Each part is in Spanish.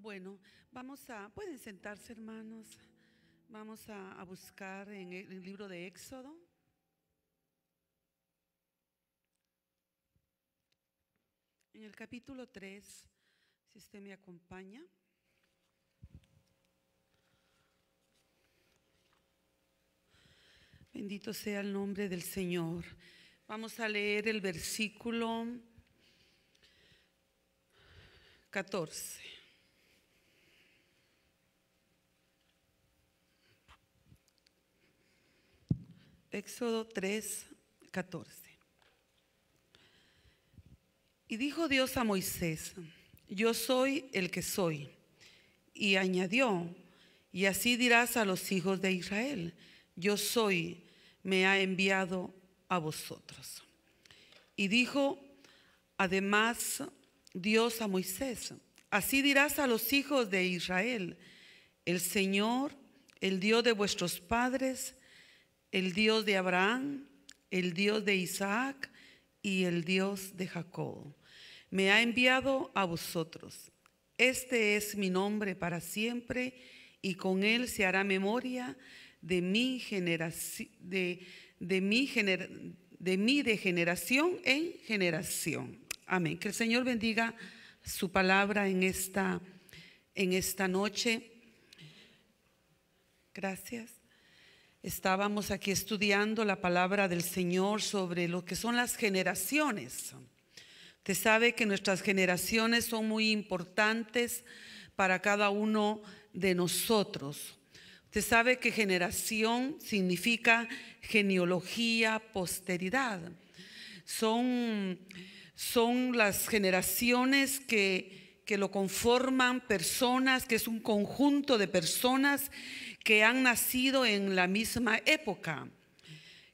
Bueno, vamos a, pueden sentarse hermanos, vamos a, buscar en el, libro de Éxodo. En el capítulo 3, si usted me acompaña. Bendito sea el nombre del Señor. Vamos a leer el versículo 14. Éxodo 3, 14. Y dijo Dios a Moisés, yo soy el que soy. Y añadió, y así dirás a los hijos de Israel, yo soy, me ha enviado a vosotros. Y dijo además Dios a Moisés, así dirás a los hijos de Israel, el Señor, el Dios de vuestros padres, el Dios de Abraham, el Dios de Isaac y el Dios de Jacob. Me ha enviado a vosotros. Este es mi nombre para siempre y con él se hará memoria de mi generación, de, mi de mi de generación en generación. Amén. Que el Señor bendiga su palabra en esta, en esta noche. Gracias. Estábamos aquí estudiando la palabra del Señor sobre lo que son las generaciones. Usted sabe que nuestras generaciones son muy importantes para cada uno de nosotros. Usted sabe que generación significa genealogía, posteridad. Son, son las generaciones que que lo conforman personas, que es un conjunto de personas que han nacido en la misma época,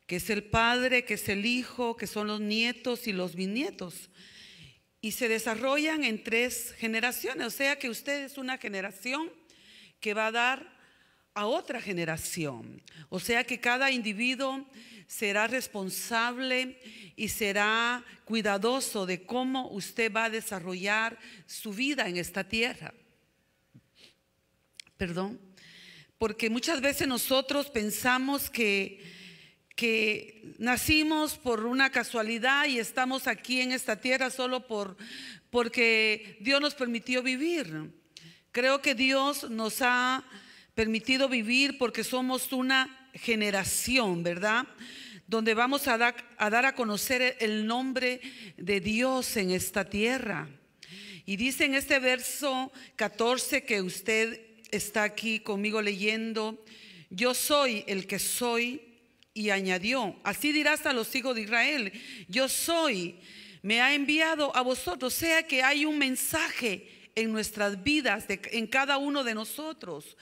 que es el padre, que es el hijo, que son los nietos y los bisnietos. Y se desarrollan en tres generaciones, o sea que usted es una generación que va a dar a otra generación. O sea que cada individuo será responsable y será cuidadoso de cómo usted va a desarrollar su vida en esta tierra. Perdón. Porque muchas veces nosotros pensamos que, que nacimos por una casualidad y estamos aquí en esta tierra solo por, porque Dios nos permitió vivir. Creo que Dios nos ha permitido vivir porque somos una generación, ¿verdad? Donde vamos a, a dar a conocer el nombre de Dios en esta tierra. Y dice en este verso 14 que usted está aquí conmigo leyendo, yo soy el que soy y añadió, así dirás a los hijos de Israel, yo soy, me ha enviado a vosotros, o sea que hay un mensaje en nuestras vidas, en cada uno de nosotros,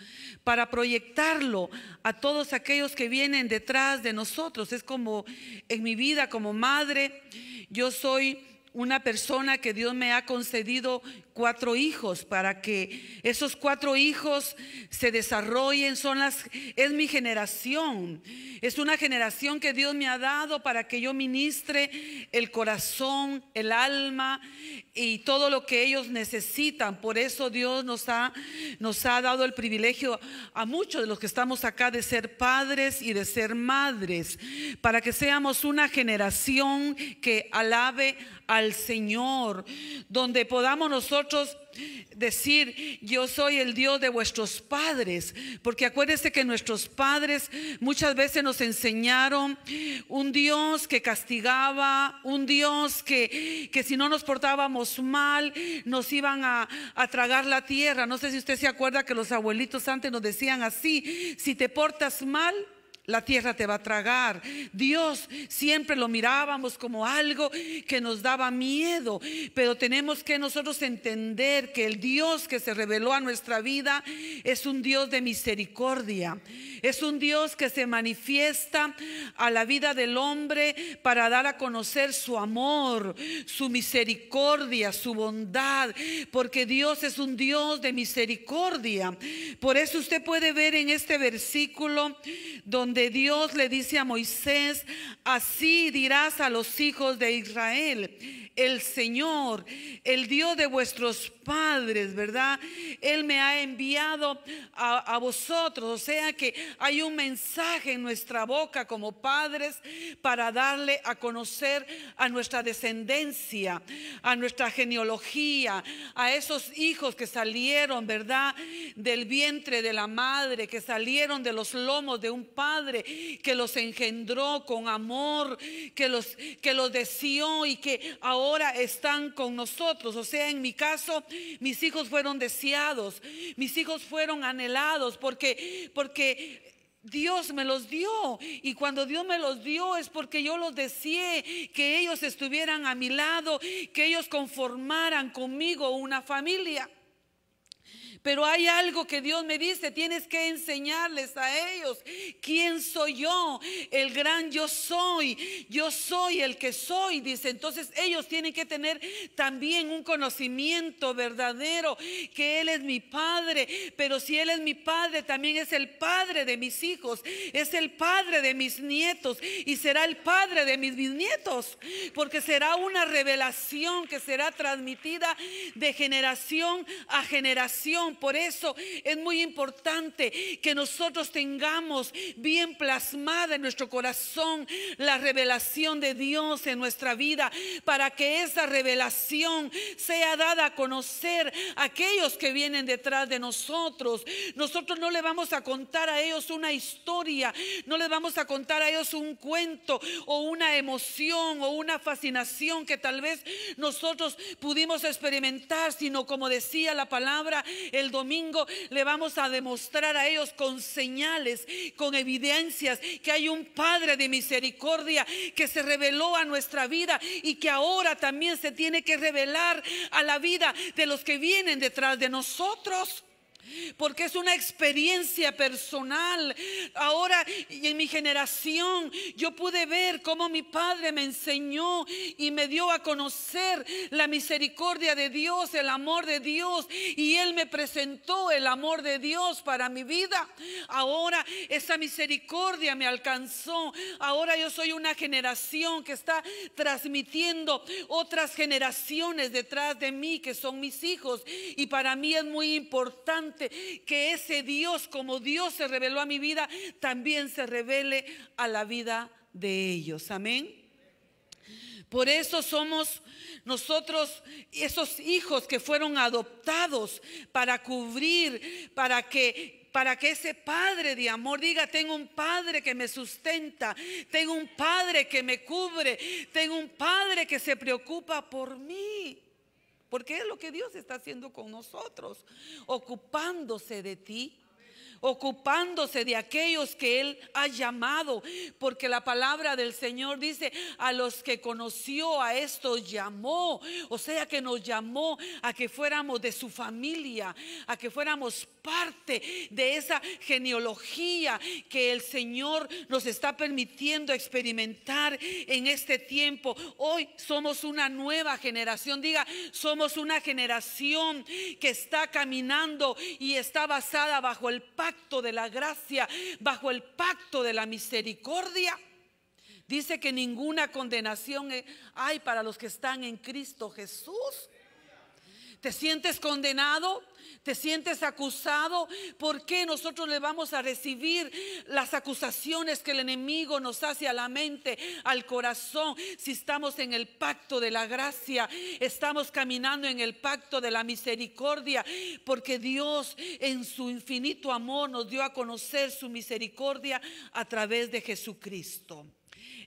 para proyectarlo a todos aquellos que vienen detrás de nosotros. Es como en mi vida como madre, yo soy una persona que Dios me ha concedido cuatro hijos para que esos cuatro hijos se desarrollen, son las es mi generación. Es una generación que Dios me ha dado para que yo ministre el corazón, el alma, y todo lo que ellos necesitan. Por eso Dios nos ha, nos ha dado el privilegio a muchos de los que estamos acá de ser padres y de ser madres, para que seamos una generación que alabe al Señor, donde podamos nosotros decir, yo soy el Dios de vuestros padres, porque acuérdese que nuestros padres muchas veces nos enseñaron un Dios que castigaba, un Dios que, que si no nos portábamos mal, nos iban a, a, tragar la tierra. No sé si usted se acuerda que los abuelitos antes nos decían así, si te portas mal, la tierra te va a tragar. Dios siempre lo mirábamos como algo que nos daba miedo, pero tenemos que nosotros entender que el Dios que se reveló a nuestra vida es un Dios de misericordia. Es un Dios que se manifiesta a la vida del hombre para dar a conocer su amor, su misericordia, su bondad, porque Dios es un Dios de misericordia. Por eso usted puede ver en este versículo donde de Dios le dice a Moisés, así dirás a los hijos de Israel, el Señor, el Dios de vuestros padres, ¿verdad? Él me ha enviado a, vosotros, o sea que hay un mensaje en nuestra boca como padres para darle a conocer a nuestra descendencia, a nuestra genealogía, a esos hijos que salieron, ¿verdad? Del vientre de la madre, que salieron de los lomos de un padre que los engendró con amor, que los, que los deseó y que ahora están con nosotros. O sea, en mi caso, mis hijos fueron deseados, mis hijos fueron anhelados porque porque Dios me los dio y cuando Dios me los dio es porque yo los deseé que ellos estuvieran a mi lado, que ellos conformaran conmigo una familia. Pero hay algo que Dios me dice, tienes que enseñarles a ellos quién soy yo, el gran yo soy, yo soy el que soy, dice. Entonces ellos tienen que tener también un conocimiento verdadero que Él es mi Padre, pero si Él es mi Padre, también es el Padre de mis hijos, es el Padre de mis nietos y será el Padre de mis bisnietos, porque será una revelación que será transmitida de generación a generación por eso es muy importante que nosotros tengamos bien plasmada en nuestro corazón la revelación de Dios en nuestra vida para que esa revelación sea dada a conocer a aquellos que vienen detrás de nosotros. Nosotros no le vamos a contar a ellos una historia, no le vamos a contar a ellos un cuento o una emoción o una fascinación que tal vez nosotros pudimos experimentar, sino como decía la palabra, el domingo le vamos a demostrar a ellos con señales, con evidencias, que hay un Padre de misericordia que se reveló a nuestra vida y que ahora también se tiene que revelar a la vida de los que vienen detrás de nosotros porque es una experiencia personal. Ahora en mi generación yo pude ver cómo mi padre me enseñó y me dio a conocer la misericordia de Dios, el amor de Dios, y él me presentó el amor de Dios para mi vida. Ahora esa misericordia me alcanzó. Ahora yo soy una generación que está transmitiendo otras generaciones detrás de mí que son mis hijos y para mí es muy importante que ese Dios, como Dios se reveló a mi vida, también se revele a la vida de ellos. Amén. Por eso somos nosotros esos hijos que fueron adoptados para cubrir, para que para que ese padre de amor diga, tengo un padre que me sustenta, tengo un padre que me cubre, tengo un padre que se preocupa por mí. Porque es lo que Dios está haciendo con nosotros, ocupándose de ti ocupándose de aquellos que Él ha llamado, porque la palabra del Señor dice, a los que conoció a estos llamó, o sea que nos llamó a que fuéramos de su familia, a que fuéramos parte de esa genealogía que el Señor nos está permitiendo experimentar en este tiempo. Hoy somos una nueva generación, diga, somos una generación que está caminando y está basada bajo el pacto pacto de la gracia, bajo el pacto de la misericordia. Dice que ninguna condenación hay para los que están en Cristo Jesús. ¿Te sientes condenado? ¿Te sientes acusado? ¿Por qué nosotros le vamos a recibir las acusaciones que el enemigo nos hace a la mente, al corazón? Si estamos en el pacto de la gracia, estamos caminando en el pacto de la misericordia, porque Dios en su infinito amor nos dio a conocer su misericordia a través de Jesucristo.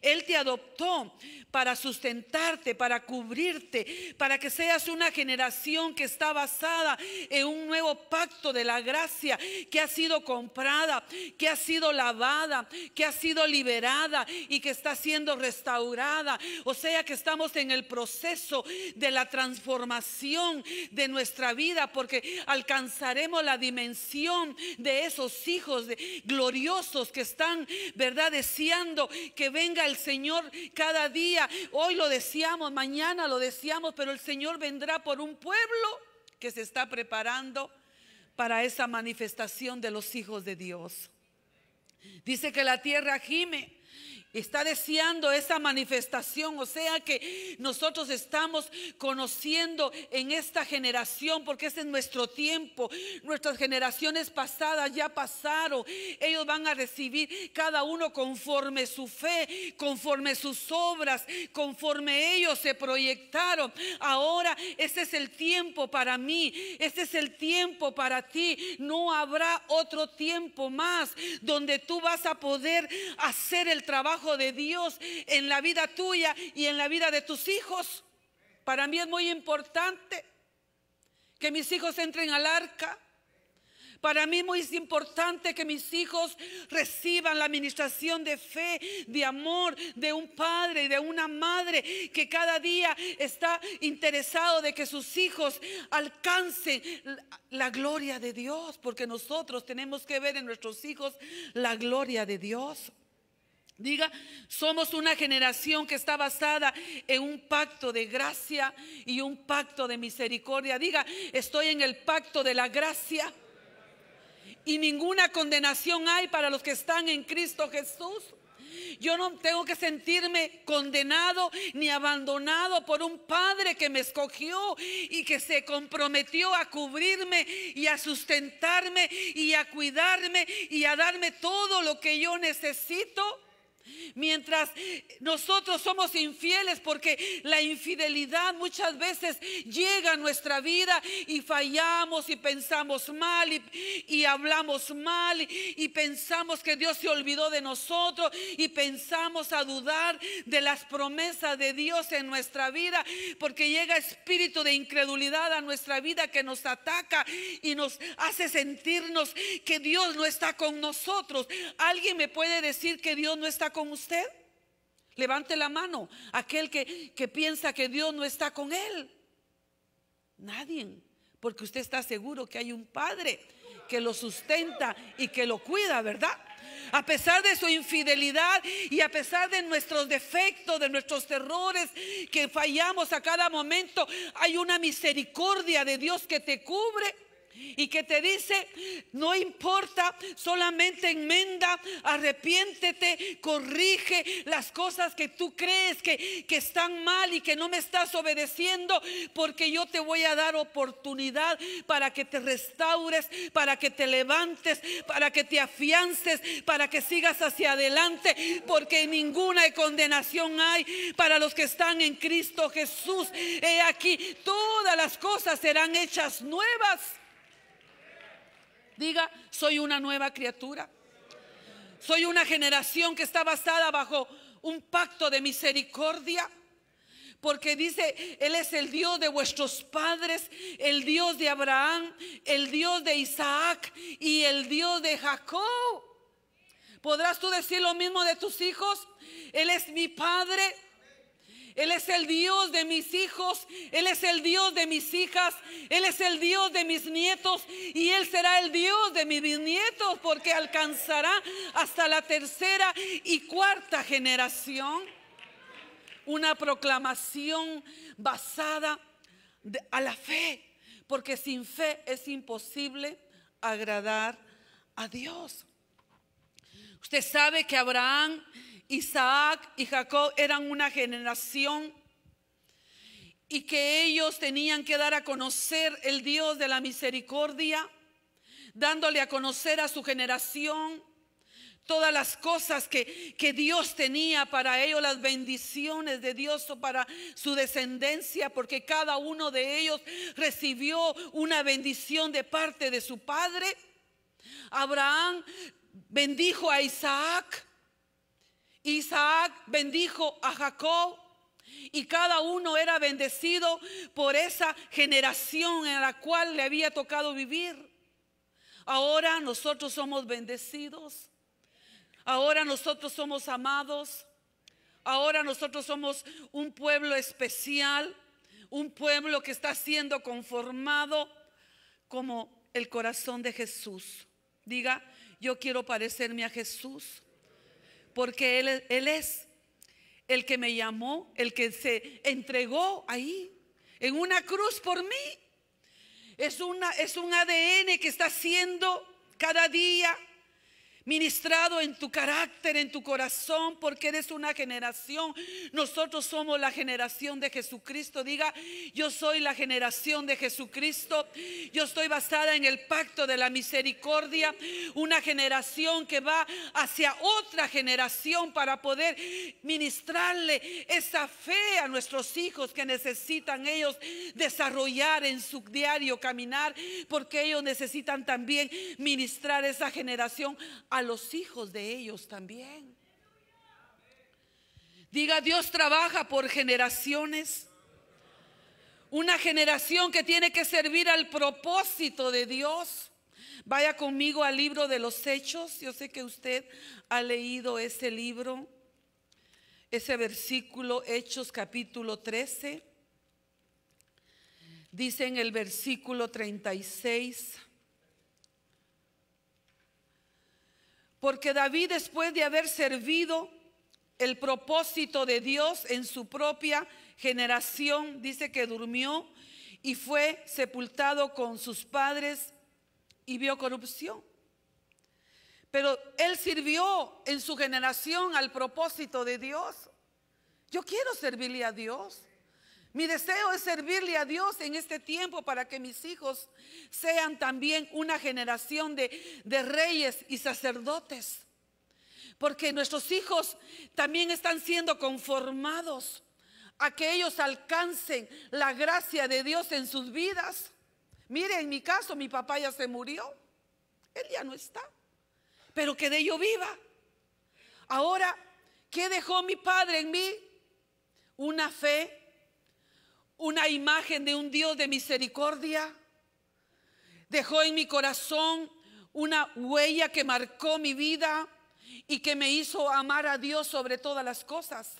Él te adoptó para sustentarte, para cubrirte, para que seas una generación que está basada en un nuevo pacto de la gracia, que ha sido comprada, que ha sido lavada, que ha sido liberada y que está siendo restaurada. O sea que estamos en el proceso de la transformación de nuestra vida porque alcanzaremos la dimensión de esos hijos gloriosos que están, ¿verdad?, deseando que venga el Señor cada día. Hoy lo deseamos, mañana lo deseamos, pero el Señor vendrá por un pueblo que se está preparando para esa manifestación de los hijos de Dios. Dice que la tierra gime está deseando esa manifestación. O sea que nosotros estamos conociendo en esta generación, porque ese es nuestro tiempo. Nuestras generaciones pasadas ya pasaron. Ellos van a recibir cada uno conforme su fe, conforme sus obras, conforme ellos se proyectaron. Ahora este es el tiempo para mí, este es el tiempo para ti. No habrá otro tiempo más donde tú vas a poder hacer el trabajo de Dios en la vida tuya y en la vida de tus hijos. Para mí es muy importante que mis hijos entren al arca. Para mí es muy importante que mis hijos reciban la administración de fe, de amor, de un padre y de una madre que cada día está interesado de que sus hijos alcancen la gloria de Dios, porque nosotros tenemos que ver en nuestros hijos la gloria de Dios. Diga, somos una generación que está basada en un pacto de gracia y un pacto de misericordia. Diga, estoy en el pacto de la gracia y ninguna condenación hay para los que están en Cristo Jesús. Yo no tengo que sentirme condenado ni abandonado por un padre que me escogió y que se comprometió a cubrirme y a sustentarme y a cuidarme y a darme todo lo que yo necesito. Mientras nosotros somos infieles, porque la infidelidad muchas veces llega a nuestra vida y fallamos y pensamos mal y, hablamos mal y, pensamos que Dios se olvidó de nosotros y pensamos a dudar de las promesas de Dios en nuestra vida, porque llega espíritu de incredulidad a nuestra vida que nos ataca y nos hace sentirnos que Dios no está con nosotros. ¿Alguien me puede decir que Dios no está con con usted? Levante la mano. Aquel que, que piensa que Dios no está con él. Nadie. Porque usted está seguro que hay un Padre que lo sustenta y que lo cuida, ¿verdad? A pesar de su infidelidad y a pesar de nuestros defectos, de nuestros errores, que fallamos a cada momento, hay una misericordia de Dios que te cubre y que te dice, no importa, solamente enmenda, arrepiéntete, corrige las cosas que tú crees que, que, están mal y que no me estás obedeciendo, porque yo te voy a dar oportunidad para que te restaures, para que te levantes, para que te afiances, para que sigas hacia adelante, porque ninguna condenación hay para los que están en Cristo Jesús. He aquí, todas las cosas serán hechas nuevas. Diga, soy una nueva criatura. Soy una generación que está basada bajo un pacto de misericordia. Porque dice, Él es el Dios de vuestros padres, el Dios de Abraham, el Dios de Isaac y el Dios de Jacob. ¿Podrás tú decir lo mismo de tus hijos? Él es mi Padre, él es el Dios de mis hijos, Él es el Dios de mis hijas, Él es el Dios de mis nietos y Él será el Dios de mis bisnietos porque alcanzará hasta la tercera y cuarta generación. Una proclamación basada a la fe, porque sin fe es imposible agradar a Dios. Usted sabe que Abraham Isaac y Jacob eran una generación y que ellos tenían que dar a conocer el Dios de la misericordia, dándole a conocer a su generación todas las cosas que, Dios tenía para ellos, las bendiciones de Dios para su descendencia, porque cada uno de ellos recibió una bendición de parte de su padre. Abraham bendijo a Isaac, Isaac bendijo a Jacob y cada uno era bendecido por esa generación en la cual le había tocado vivir. Ahora nosotros somos bendecidos. Ahora nosotros somos amados. Ahora nosotros somos un pueblo especial, un pueblo que está siendo conformado como el corazón de Jesús. Diga, yo quiero parecerme a Jesús porque él, él es el que me llamó, el que se entregó ahí, en una cruz por mí. Es, una, es un ADN que está siendo cada día ministrado en tu carácter, en tu corazón, porque eres una generación. Nosotros somos la generación de Jesucristo. Diga, yo soy la generación de Jesucristo. Yo estoy basada en el pacto de la misericordia. Una generación que va hacia otra generación para poder ministrarle esa fe a nuestros hijos que necesitan ellos desarrollar en su diario caminar, porque ellos necesitan también ministrar esa generación a los hijos de ellos también. Diga, Dios trabaja por generaciones. Una generación que tiene que servir al propósito de Dios. Vaya conmigo al libro de los Hechos. Yo sé que usted ha leído ese libro, ese versículo, Hechos capítulo 13. Dice en el versículo 36. Porque David, después de haber servido el propósito de Dios en su propia generación, dice que durmió y fue sepultado con sus padres y vio corrupción. Pero él sirvió en su generación al propósito de Dios. Yo quiero servirle a Dios. Mi deseo es servirle a Dios en este tiempo para que mis hijos sean también una generación de, reyes y sacerdotes. Porque nuestros hijos también están siendo conformados a que ellos alcancen la gracia de Dios en sus vidas. Mire, en mi caso, mi papá ya se murió. Él ya no está. Pero quedé yo viva. Ahora, ¿qué dejó mi padre en mí? Una fe una imagen de un Dios de misericordia. Dejó en mi corazón una huella que marcó mi vida y que me hizo amar a Dios sobre todas las cosas.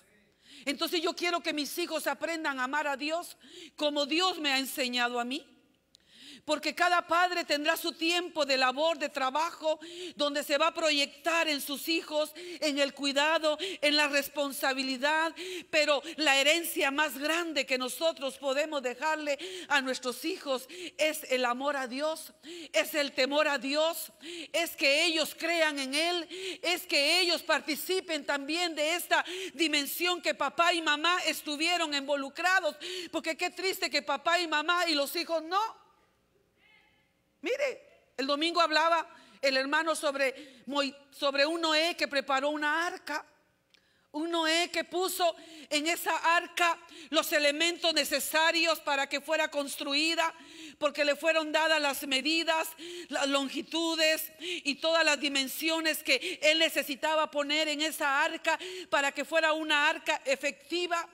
Entonces yo quiero que mis hijos aprendan a amar a Dios como Dios me ha enseñado a mí. Porque cada padre tendrá su tiempo de labor, de trabajo, donde se va a proyectar en sus hijos, en el cuidado, en la responsabilidad. Pero la herencia más grande que nosotros podemos dejarle a nuestros hijos es el amor a Dios, es el temor a Dios, es que ellos crean en Él, es que ellos participen también de esta dimensión que papá y mamá estuvieron involucrados. Porque qué triste que papá y mamá y los hijos no. Mire, el domingo hablaba el hermano sobre, sobre un Noé que preparó una arca. Un Noé que puso en esa arca los elementos necesarios para que fuera construida, porque le fueron dadas las medidas, las longitudes y todas las dimensiones que él necesitaba poner en esa arca para que fuera una arca efectiva.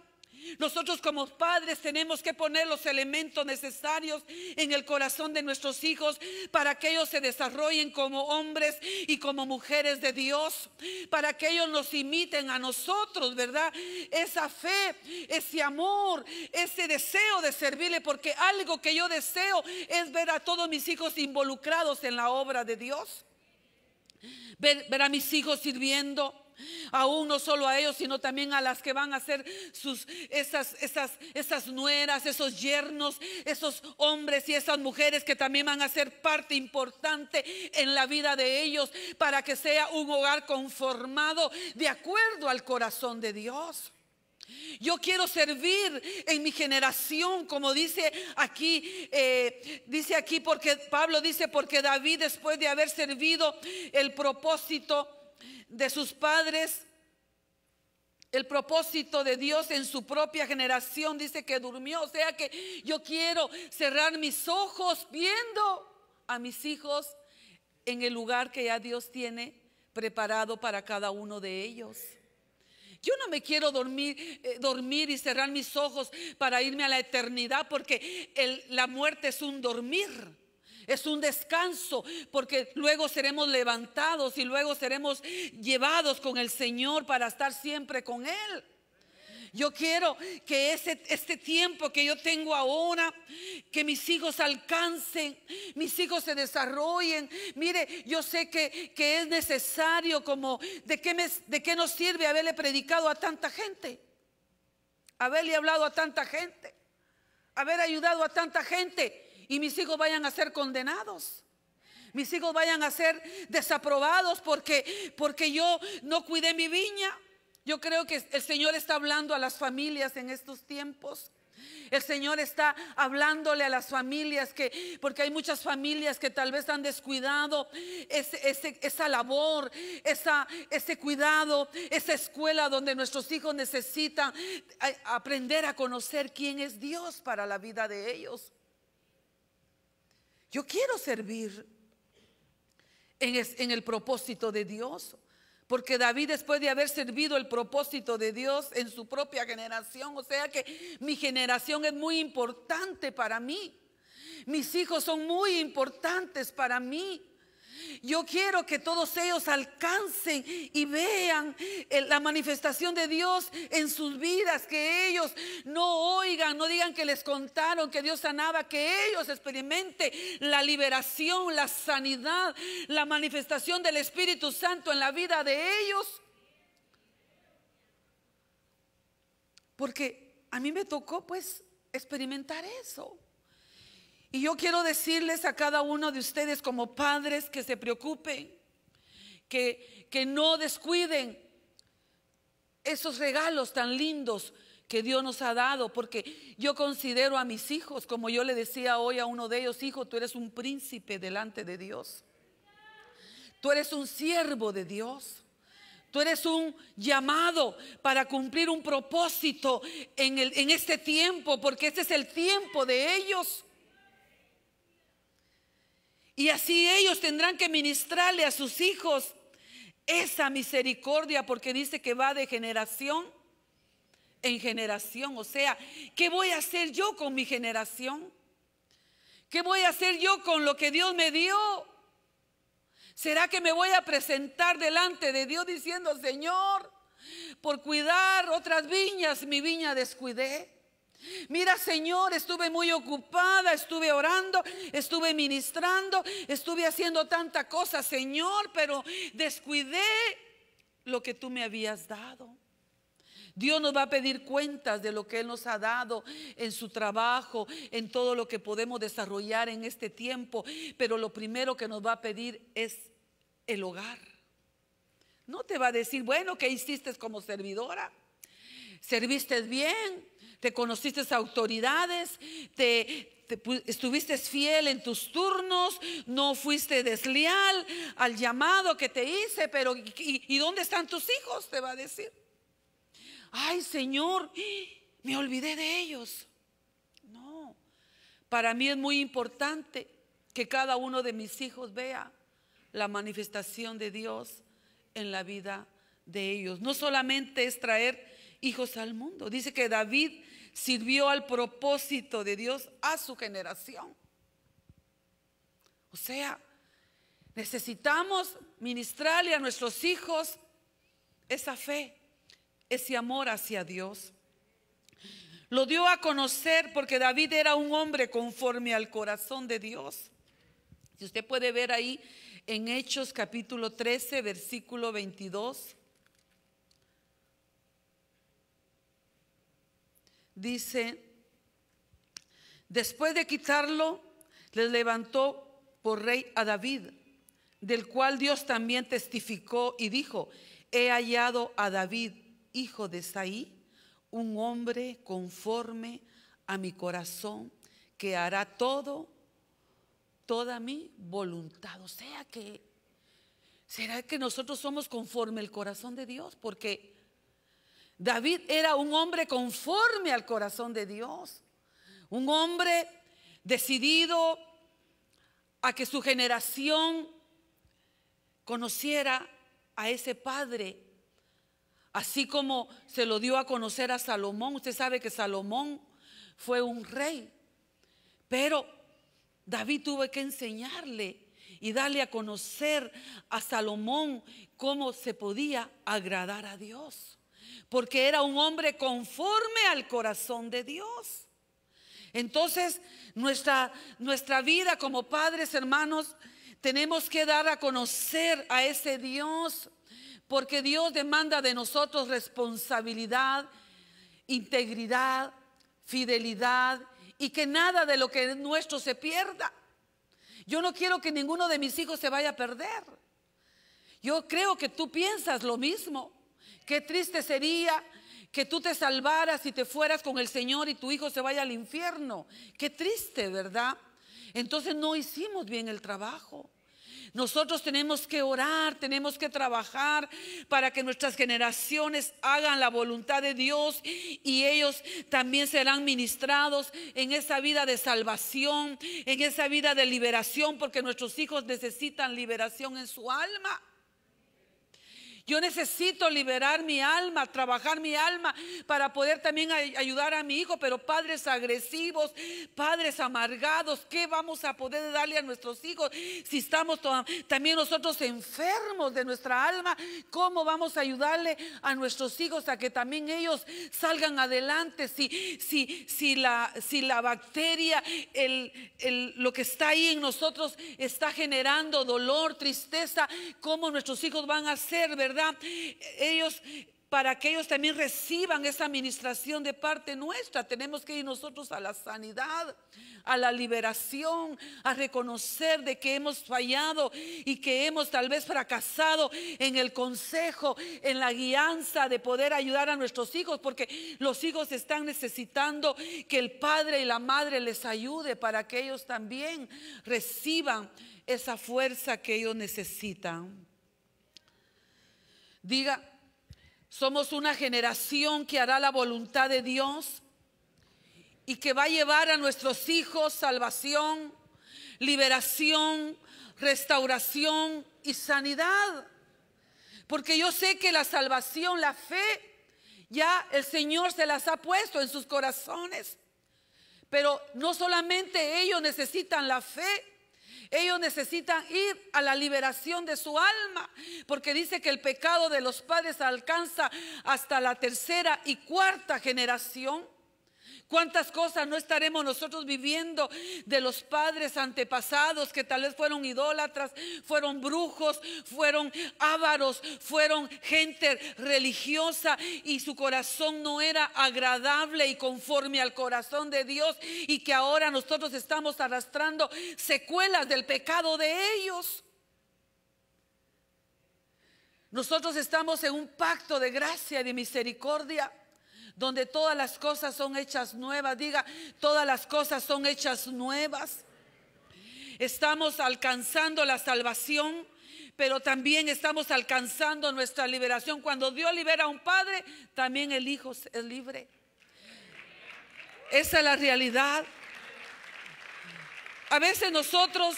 Nosotros como padres tenemos que poner los elementos necesarios en el corazón de nuestros hijos para que ellos se desarrollen como hombres y como mujeres de Dios, para que ellos nos imiten a nosotros, ¿verdad? Esa fe, ese amor, ese deseo de servirle, porque algo que yo deseo es ver a todos mis hijos involucrados en la obra de Dios, ver, a mis hijos sirviendo aún no solo a ellos, sino también a las que van a ser sus, esas, esas, esas nueras, esos yernos, esos hombres y esas mujeres que también van a ser parte importante en la vida de ellos para que sea un hogar conformado de acuerdo al corazón de Dios. Yo quiero servir en mi generación, como dice aquí, eh, dice aquí porque Pablo dice porque David después de haber servido el propósito de sus padres, el propósito de Dios en su propia generación, dice que durmió. O sea que yo quiero cerrar mis ojos viendo a mis hijos en el lugar que ya Dios tiene preparado para cada uno de ellos. Yo no me quiero dormir, eh, dormir y cerrar mis ojos para irme a la eternidad porque la muerte es un dormir. Es un descanso porque luego seremos levantados y luego seremos llevados con el Señor para estar siempre con Él. Yo quiero que ese, este tiempo que yo tengo ahora, que mis hijos alcancen, mis hijos se desarrollen. Mire, yo sé que, que es necesario como, ¿de qué, ¿de qué nos sirve haberle predicado a tanta gente? Haberle hablado a tanta gente, haber ayudado a tanta gente y mis hijos vayan a ser condenados. Mis hijos vayan a ser desaprobados porque, porque yo no cuidé mi viña. Yo creo que el Señor está hablando a las familias en estos tiempos. El Señor está hablándole a las familias que, porque hay muchas familias que tal vez han descuidado esa labor, esa, ese cuidado, esa escuela donde nuestros hijos necesitan eh, aprender a conocer quién es Dios para la vida de ellos. Yo quiero servir en, el propósito de Dios. Porque David después de haber servido el propósito de Dios en su propia generación, o sea que mi generación es muy importante para mí. Mis hijos son muy importantes para mí. Yo quiero que todos ellos alcancen y vean eh, la manifestación de Dios en sus vidas, que ellos no oigan, no digan que les contaron que Dios sanaba, que ellos experimenten la liberación, la sanidad, la manifestación del Espíritu Santo en la vida de ellos. Porque a mí me tocó pues experimentar eso. Y yo quiero decirles a cada uno de ustedes como padres que se preocupen, que, que no descuiden esos regalos tan lindos que Dios nos ha dado, porque yo considero a mis hijos, como yo le decía hoy a uno de ellos, hijo, tú eres un príncipe delante de Dios. Tú eres un siervo de Dios. Tú eres un llamado para cumplir un propósito en, el, en este tiempo, porque este es el tiempo de ellos. Y así ellos tendrán que ministrarle a sus hijos esa misericordia porque dice que va de generación en generación. O sea, ¿qué voy a hacer yo con mi generación? ¿Qué voy a hacer yo con lo que Dios me dio? ¿Será que me voy a presentar delante de Dios diciendo, Señor, por cuidar otras viñas, mi viña descuidé? Mira, Señor, estuve muy ocupada, estuve orando, estuve ministrando, estuve haciendo tanta cosa, Señor, pero descuidé lo que tú me habías dado. Dios nos va a pedir cuentas de lo que Él nos ha dado en su trabajo, en todo lo que podemos desarrollar en este tiempo, pero lo primero que nos va a pedir es el hogar. No te va a decir, bueno, que hiciste como servidora? ¿Serviste bien? te conociste autoridades, te, estuviste fiel en tus turnos, no fuiste desleal al llamado que te hice, pero y dónde están tus hijos? Te va a decir. Ay, Señor, me olvidé de ellos. No, para mí es muy importante que cada uno de mis hijos vea la manifestación de Dios en la vida de ellos. No solamente es traer hijos al mundo. Dice que David sirvió al propósito de Dios a su generación. O sea, necesitamos ministrarle a nuestros hijos esa fe, ese amor hacia Dios. Lo dio a conocer porque David era un hombre conforme al corazón de Dios. Si usted puede ver ahí en Hechos capítulo 13, versículo 22. dice, después de quitarlo, les levantó por rey a David, del cual Dios también testificó y dijo, he hallado a David, hijo de Saí, un hombre conforme a mi corazón, que hará todo, toda mi voluntad. O sea que, ¿será que nosotros somos conforme el corazón de Dios? Porque David era un hombre conforme al corazón de Dios, un hombre decidido a que su generación conociera a ese padre, así como se lo dio a conocer a Salomón. Usted sabe que Salomón fue un rey, pero David tuvo que enseñarle y darle a conocer a Salomón cómo se podía agradar a Dios porque era un hombre conforme al corazón de Dios. Entonces, nuestra, nuestra vida como padres, hermanos, tenemos que dar a conocer a ese Dios, porque Dios demanda de nosotros responsabilidad, integridad, fidelidad y que nada de lo que es nuestro se pierda. Yo no quiero que ninguno de mis hijos se vaya a perder. Yo creo que tú piensas lo mismo. Qué triste sería que tú te salvaras y te fueras con el Señor y tu hijo se vaya al infierno. Qué triste, ¿verdad? Entonces no hicimos bien el trabajo. Nosotros tenemos que orar, tenemos que trabajar para que nuestras generaciones hagan la voluntad de Dios y ellos también serán ministrados en esa vida de salvación, en esa vida de liberación, porque nuestros hijos necesitan liberación en su alma. Yo necesito liberar mi alma, trabajar mi alma para poder también ayudar a mi hijo, pero padres agresivos, padres amargados, ¿qué vamos a poder darle a nuestros hijos si estamos también nosotros enfermos de nuestra alma? ¿Cómo vamos a ayudarle a nuestros hijos a que también ellos salgan adelante si, si, si, la, si la bacteria, el, lo que está ahí en nosotros está generando dolor, tristeza? ¿Cómo nuestros hijos van a ser, verdad? Ellos para que ellos también reciban esa administración de parte nuestra. Tenemos que ir nosotros a la sanidad, a la liberación, a reconocer de que hemos fallado y que hemos tal vez fracasado en el consejo, en la guianza de poder ayudar a nuestros hijos, porque los hijos están necesitando que el padre y la madre les ayude para que ellos también reciban esa fuerza que ellos necesitan. Diga, somos una generación que hará la voluntad de Dios y que va a llevar a nuestros hijos salvación, liberación, restauración y sanidad. Porque yo sé que la salvación, la fe, ya el Señor se las ha puesto en sus corazones. Pero no solamente ellos necesitan la fe, ellos necesitan ir a la liberación de su alma, porque dice que el pecado de los padres alcanza hasta la tercera y cuarta generación. ¿Cuántas cosas no estaremos nosotros viviendo de los padres antepasados que tal vez fueron idólatras, fueron brujos, fueron ávaros, fueron gente religiosa y su corazón no era agradable y conforme al corazón de Dios y que ahora nosotros estamos arrastrando secuelas del pecado de ellos? Nosotros estamos en un pacto de gracia y de misericordia donde todas las cosas son hechas nuevas. Diga, todas las cosas son hechas nuevas. Estamos alcanzando la salvación, pero también estamos alcanzando nuestra liberación. Cuando Dios libera a un padre, también el hijo es libre. Esa es la realidad. A veces nosotros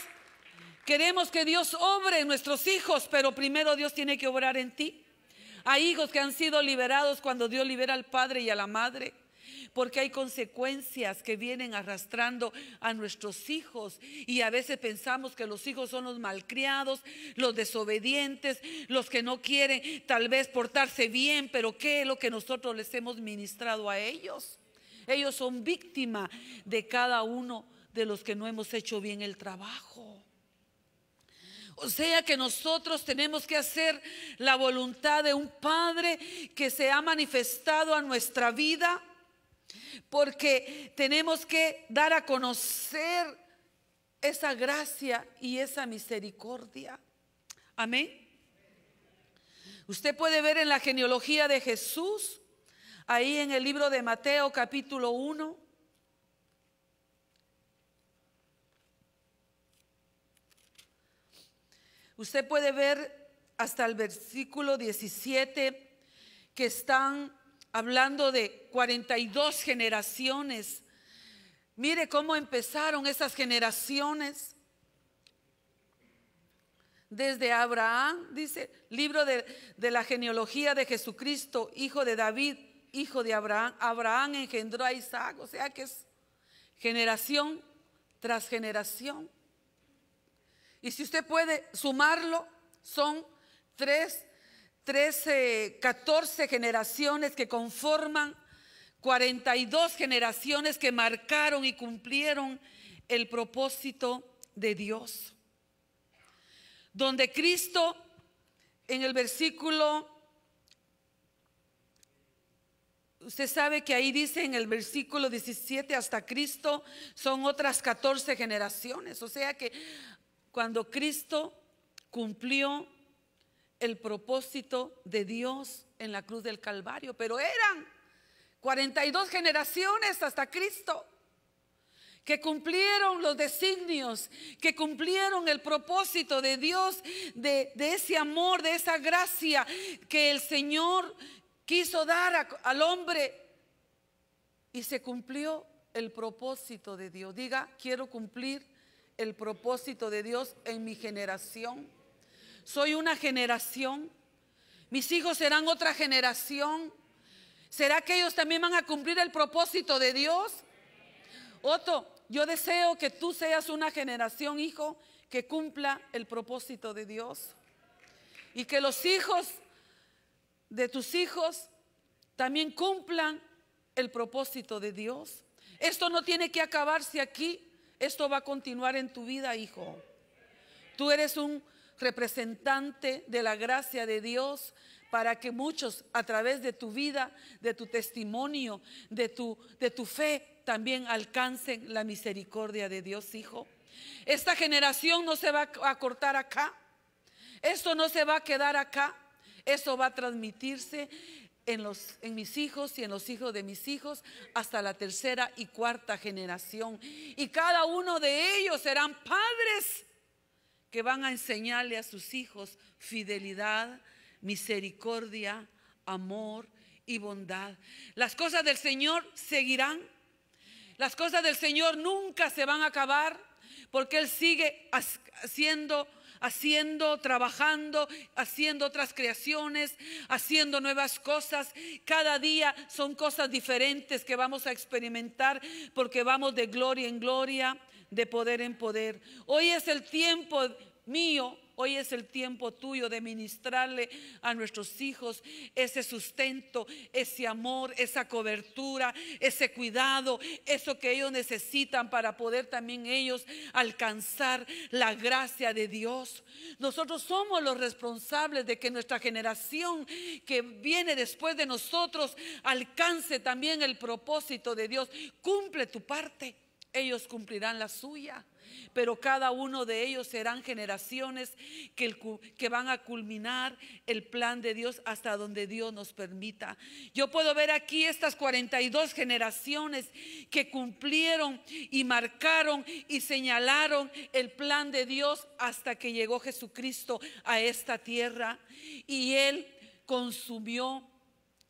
queremos que Dios obre en nuestros hijos, pero primero Dios tiene que obrar en ti. Hay hijos que han sido liberados cuando Dios libera al padre y a la madre porque hay consecuencias que vienen arrastrando a nuestros hijos y a veces pensamos que los hijos son los malcriados, los desobedientes, los que no quieren tal vez portarse bien, pero ¿qué es lo que nosotros les hemos ministrado a ellos? Ellos son víctima de cada uno de los que no hemos hecho bien el trabajo. O sea que nosotros tenemos que hacer la voluntad de un Padre que se ha manifestado a nuestra vida, porque tenemos que dar a conocer esa gracia y esa misericordia. Amén. Usted puede ver en la genealogía de Jesús, ahí en el libro de Mateo capítulo 1, Usted puede ver hasta el versículo 17 que están hablando de 42 generaciones. Mire cómo empezaron esas generaciones. Desde Abraham, dice, libro de, de, la genealogía de Jesucristo, hijo de David, hijo de Abraham. Abraham engendró a Isaac, o sea que es generación tras generación. Y si usted puede sumarlo, son tres, 13, 14 generaciones que conforman 42 generaciones que marcaron y cumplieron el propósito de Dios. Donde Cristo en el versículo, usted sabe que ahí dice en el versículo 17 hasta Cristo son otras 14 generaciones, o sea que cuando Cristo cumplió el propósito de Dios en la cruz del Calvario, pero eran 42 generaciones hasta Cristo que cumplieron los designios, que cumplieron el propósito de Dios, de, ese amor, de esa gracia que el Señor quiso dar al hombre. Y se cumplió el propósito de Dios. Diga, quiero cumplir el propósito de Dios en mi generación. Soy una generación. Mis hijos serán otra generación. ¿Será que ellos también van a cumplir el propósito de Dios? Otto, yo deseo que tú seas una generación, hijo, que cumpla el propósito de Dios. Y que los hijos de tus hijos también cumplan el propósito de Dios. Esto no tiene que acabarse aquí. Esto va a continuar en tu vida, hijo. Tú eres un representante de la gracia de Dios para que muchos a través de tu vida, de tu testimonio, de tu, de tu fe, también alcancen la misericordia de Dios, hijo. Esta generación no se va a cortar acá. Esto no se va a quedar acá. Eso va a transmitirse en, los, en mis hijos y en los hijos de mis hijos hasta la tercera y cuarta generación. Y cada uno de ellos serán padres que van a enseñarle a sus hijos fidelidad, misericordia, amor y bondad. Las cosas del Señor seguirán. Las cosas del Señor nunca se van a acabar porque Él sigue haciendo haciendo, trabajando, haciendo otras creaciones, haciendo nuevas cosas. Cada día son cosas diferentes que vamos a experimentar porque vamos de gloria en gloria, de poder en poder. Hoy es el tiempo mío Hoy es el tiempo tuyo de ministrarle a nuestros hijos ese sustento, ese amor, esa cobertura, ese cuidado, eso que ellos necesitan para poder también ellos alcanzar la gracia de Dios. Nosotros somos los responsables de que nuestra generación que viene después de nosotros alcance también el propósito de Dios. Cumple tu parte, ellos cumplirán la suya pero cada uno de ellos serán generaciones que, van a culminar el plan de Dios hasta donde Dios nos permita. Yo puedo ver aquí estas 42 generaciones que cumplieron y marcaron y señalaron el plan de Dios hasta que llegó Jesucristo a esta tierra y Él consumió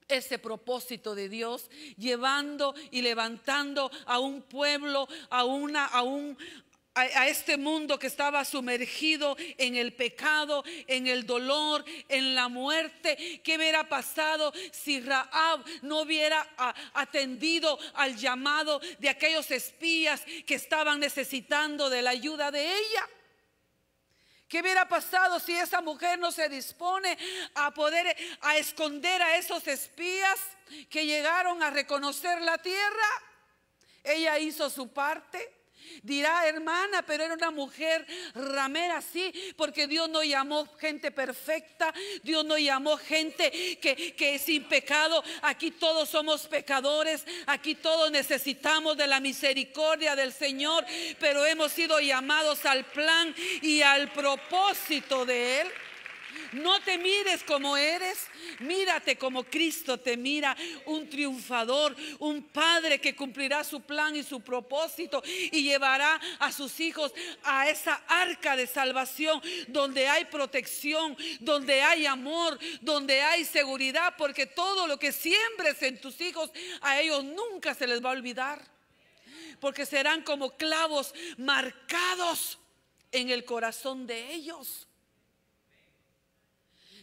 ese propósito de Dios, llevando y levantando a un pueblo, a una, a un, a, este mundo que estaba sumergido en el pecado, en el dolor, en la muerte. ¿Qué hubiera pasado si Raab no hubiera atendido al llamado de aquellos espías que estaban necesitando de la ayuda de ella? ¿Qué hubiera pasado si esa mujer no se dispone a poder a esconder a esos espías que llegaron a reconocer la tierra? Ella hizo su parte. Dirá, hermana, pero era una mujer ramera, sí, porque Dios no llamó gente perfecta, Dios no llamó gente que, que sin pecado, aquí todos somos pecadores, aquí todos necesitamos de la misericordia del Señor, pero hemos sido llamados al plan y al propósito de Él. No te mires como eres, mírate como Cristo te mira, un triunfador, un padre que cumplirá su plan y su propósito y llevará a sus hijos a esa arca de salvación donde hay protección, donde hay amor, donde hay seguridad, porque todo lo que siembres en tus hijos a ellos nunca se les va a olvidar, porque serán como clavos marcados en el corazón de ellos.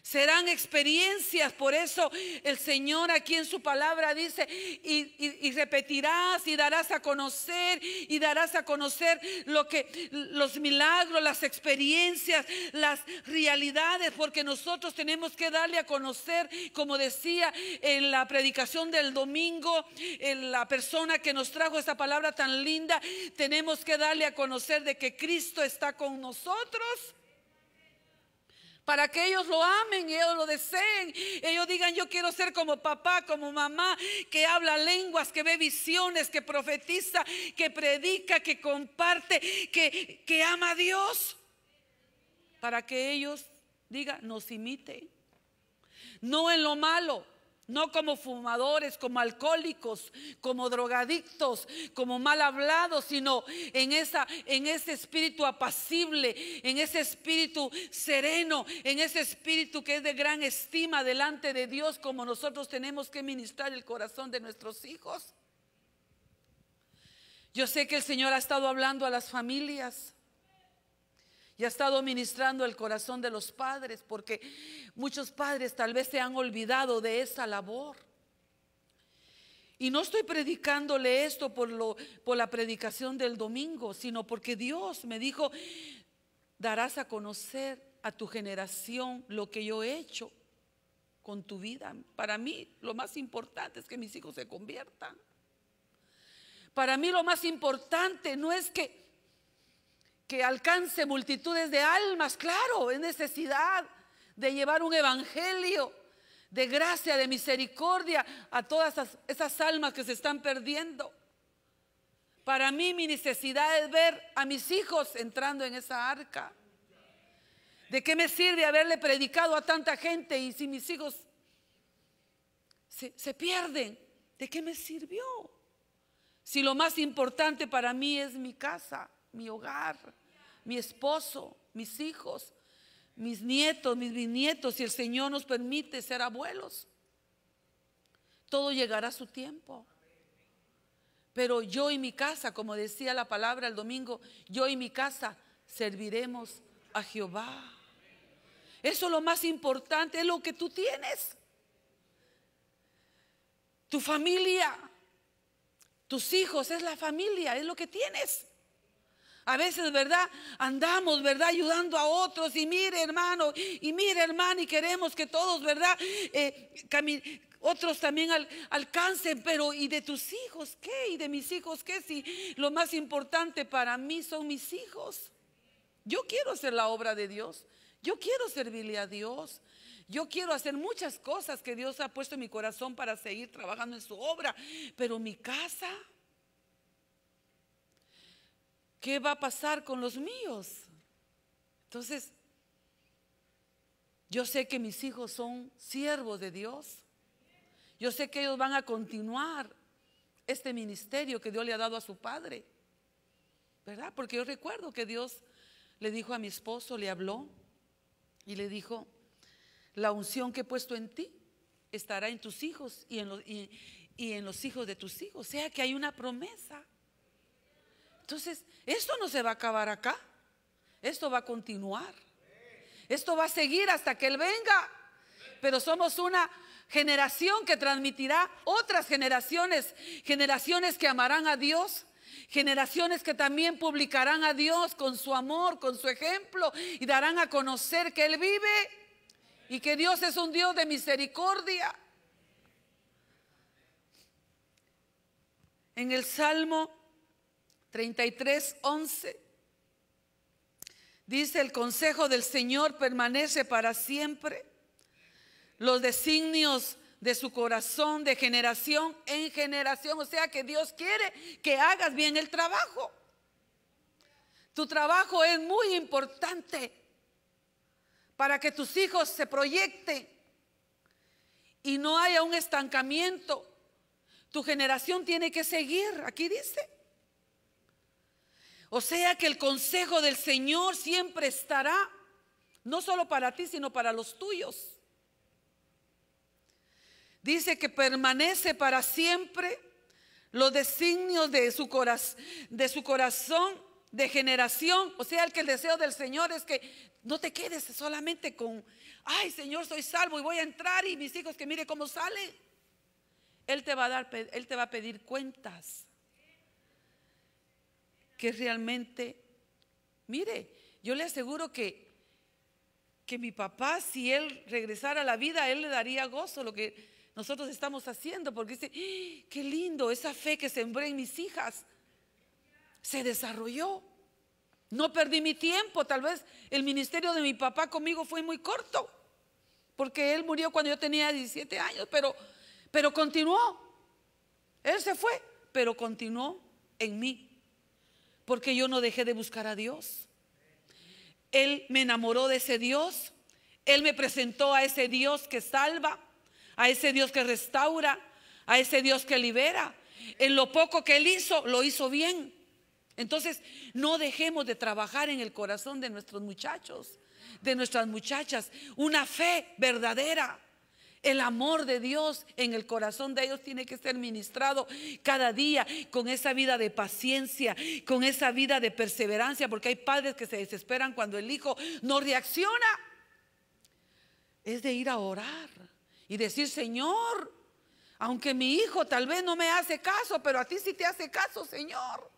Serán experiencias. Por eso el Señor aquí en su palabra dice, y, repetirás y darás a conocer y darás a conocer lo que los milagros, las experiencias, las realidades, porque nosotros tenemos que darle a conocer, como decía en la predicación del domingo, la persona que nos trajo esa palabra tan linda, tenemos que darle a conocer de que Cristo está con nosotros para que ellos lo amen, ellos lo deseen, ellos digan yo quiero ser como papá, como mamá, que habla lenguas, que ve visiones, que profetiza, que predica, que comparte, que, que ama a Dios, para que ellos digan nos imiten, no en lo malo, no como fumadores, como alcohólicos, como drogadictos, como mal hablados, sino en, esa, en ese espíritu apacible, en ese espíritu sereno, en ese espíritu que es de gran estima delante de Dios, como nosotros tenemos que ministrar el corazón de nuestros hijos. Yo sé que el Señor ha estado hablando a las familias y ha estado ministrando el corazón de los padres, porque muchos padres tal vez se han olvidado de esa labor. Y no estoy predicándole esto por, lo, por la predicación del domingo, sino porque Dios me dijo, darás a conocer a tu generación lo que yo he hecho con tu vida. Para mí lo más importante es que mis hijos se conviertan. Para mí lo más importante no es que que alcance multitudes de almas, claro, es necesidad de llevar un evangelio de gracia, de misericordia a todas esas, almas que se están perdiendo. Para mí mi necesidad es ver a mis hijos entrando en esa arca. ¿De qué me sirve haberle predicado a tanta gente y si mis hijos se pierden? ¿De qué me sirvió? Si lo más importante para mí es mi casa, mi hogar mi esposo, mis hijos, mis nietos, mis bisnietos, si el Señor nos permite ser abuelos. Todo llegará a su tiempo. Pero yo y mi casa, como decía la palabra el domingo, yo y mi casa serviremos a Jehová. Eso es lo más importante, es lo que tú tienes. Tu familia, tus hijos, es la familia, es lo que tienes. A veces, ¿verdad? Andamos, ¿verdad? Ayudando a otros. Y mire, hermano, y mire, hermano, y queremos que todos, ¿verdad? Eh, otros también alcancen, pero ¿y de tus hijos qué? ¿Y de mis hijos qué? Si lo más importante para mí son mis hijos. Yo quiero hacer la obra de Dios. Yo quiero servirle a Dios. Yo quiero hacer muchas cosas que Dios ha puesto en mi corazón para seguir trabajando en su obra. Pero mi casa... ¿qué va a pasar con los míos? Entonces, yo sé que mis hijos son siervos de Dios. Yo sé que ellos van a continuar este ministerio que Dios le ha dado a su padre. ¿Verdad? Porque yo recuerdo que Dios le dijo a mi esposo, le habló y le dijo, la unción que he puesto en ti estará en tus hijos y en los, hijos de tus hijos. O sea que hay una promesa. Entonces, esto no se va a acabar acá. Esto va a continuar. Esto va a seguir hasta que Él venga. Pero somos una generación que transmitirá otras generaciones, generaciones que amarán a Dios, generaciones que también publicarán a Dios con su amor, con su ejemplo y darán a conocer que Él vive y que Dios es un Dios de misericordia. En el Salmo 33, Dice, el consejo del Señor permanece para siempre. Los designios de su corazón de generación en generación. O sea que Dios quiere que hagas bien el trabajo. Tu trabajo es muy importante para que tus hijos se proyecten y no haya un estancamiento. Tu generación tiene que seguir, aquí dice. O sea que el consejo del Señor siempre estará, no solo para ti, sino para los tuyos. Dice que permanece para siempre los designios de su, corazón de generación. O sea, el que el deseo del Señor es que no te quedes solamente con, ay Señor, soy salvo y voy a entrar y mis hijos que mire cómo sale. Él te va a dar, Él te va a pedir cuentas que realmente, mire, yo le aseguro que, que mi papá, si él regresara a la vida, él le daría gozo lo que nosotros estamos haciendo, porque dice, ¡Ah! qué lindo, esa fe que sembré en mis hijas se desarrolló. No perdí mi tiempo, tal vez el ministerio de mi papá conmigo fue muy corto, porque él murió cuando yo tenía 17 años, pero, pero continuó. Él se fue, pero continuó en mí porque yo no dejé de buscar a Dios. Él me enamoró de ese Dios. Él me presentó a ese Dios que salva, a ese Dios que restaura, a ese Dios que libera. En lo poco que él hizo, lo hizo bien. Entonces, no dejemos de trabajar en el corazón de nuestros muchachos, de nuestras muchachas, una fe verdadera. El amor de Dios en el corazón de ellos tiene que ser ministrado cada día con esa vida de paciencia, con esa vida de perseverancia, porque hay padres que se desesperan cuando el hijo no reacciona. Es de ir a orar y decir, Señor, aunque mi hijo tal vez no me hace caso, pero a ti sí te hace caso, Señor.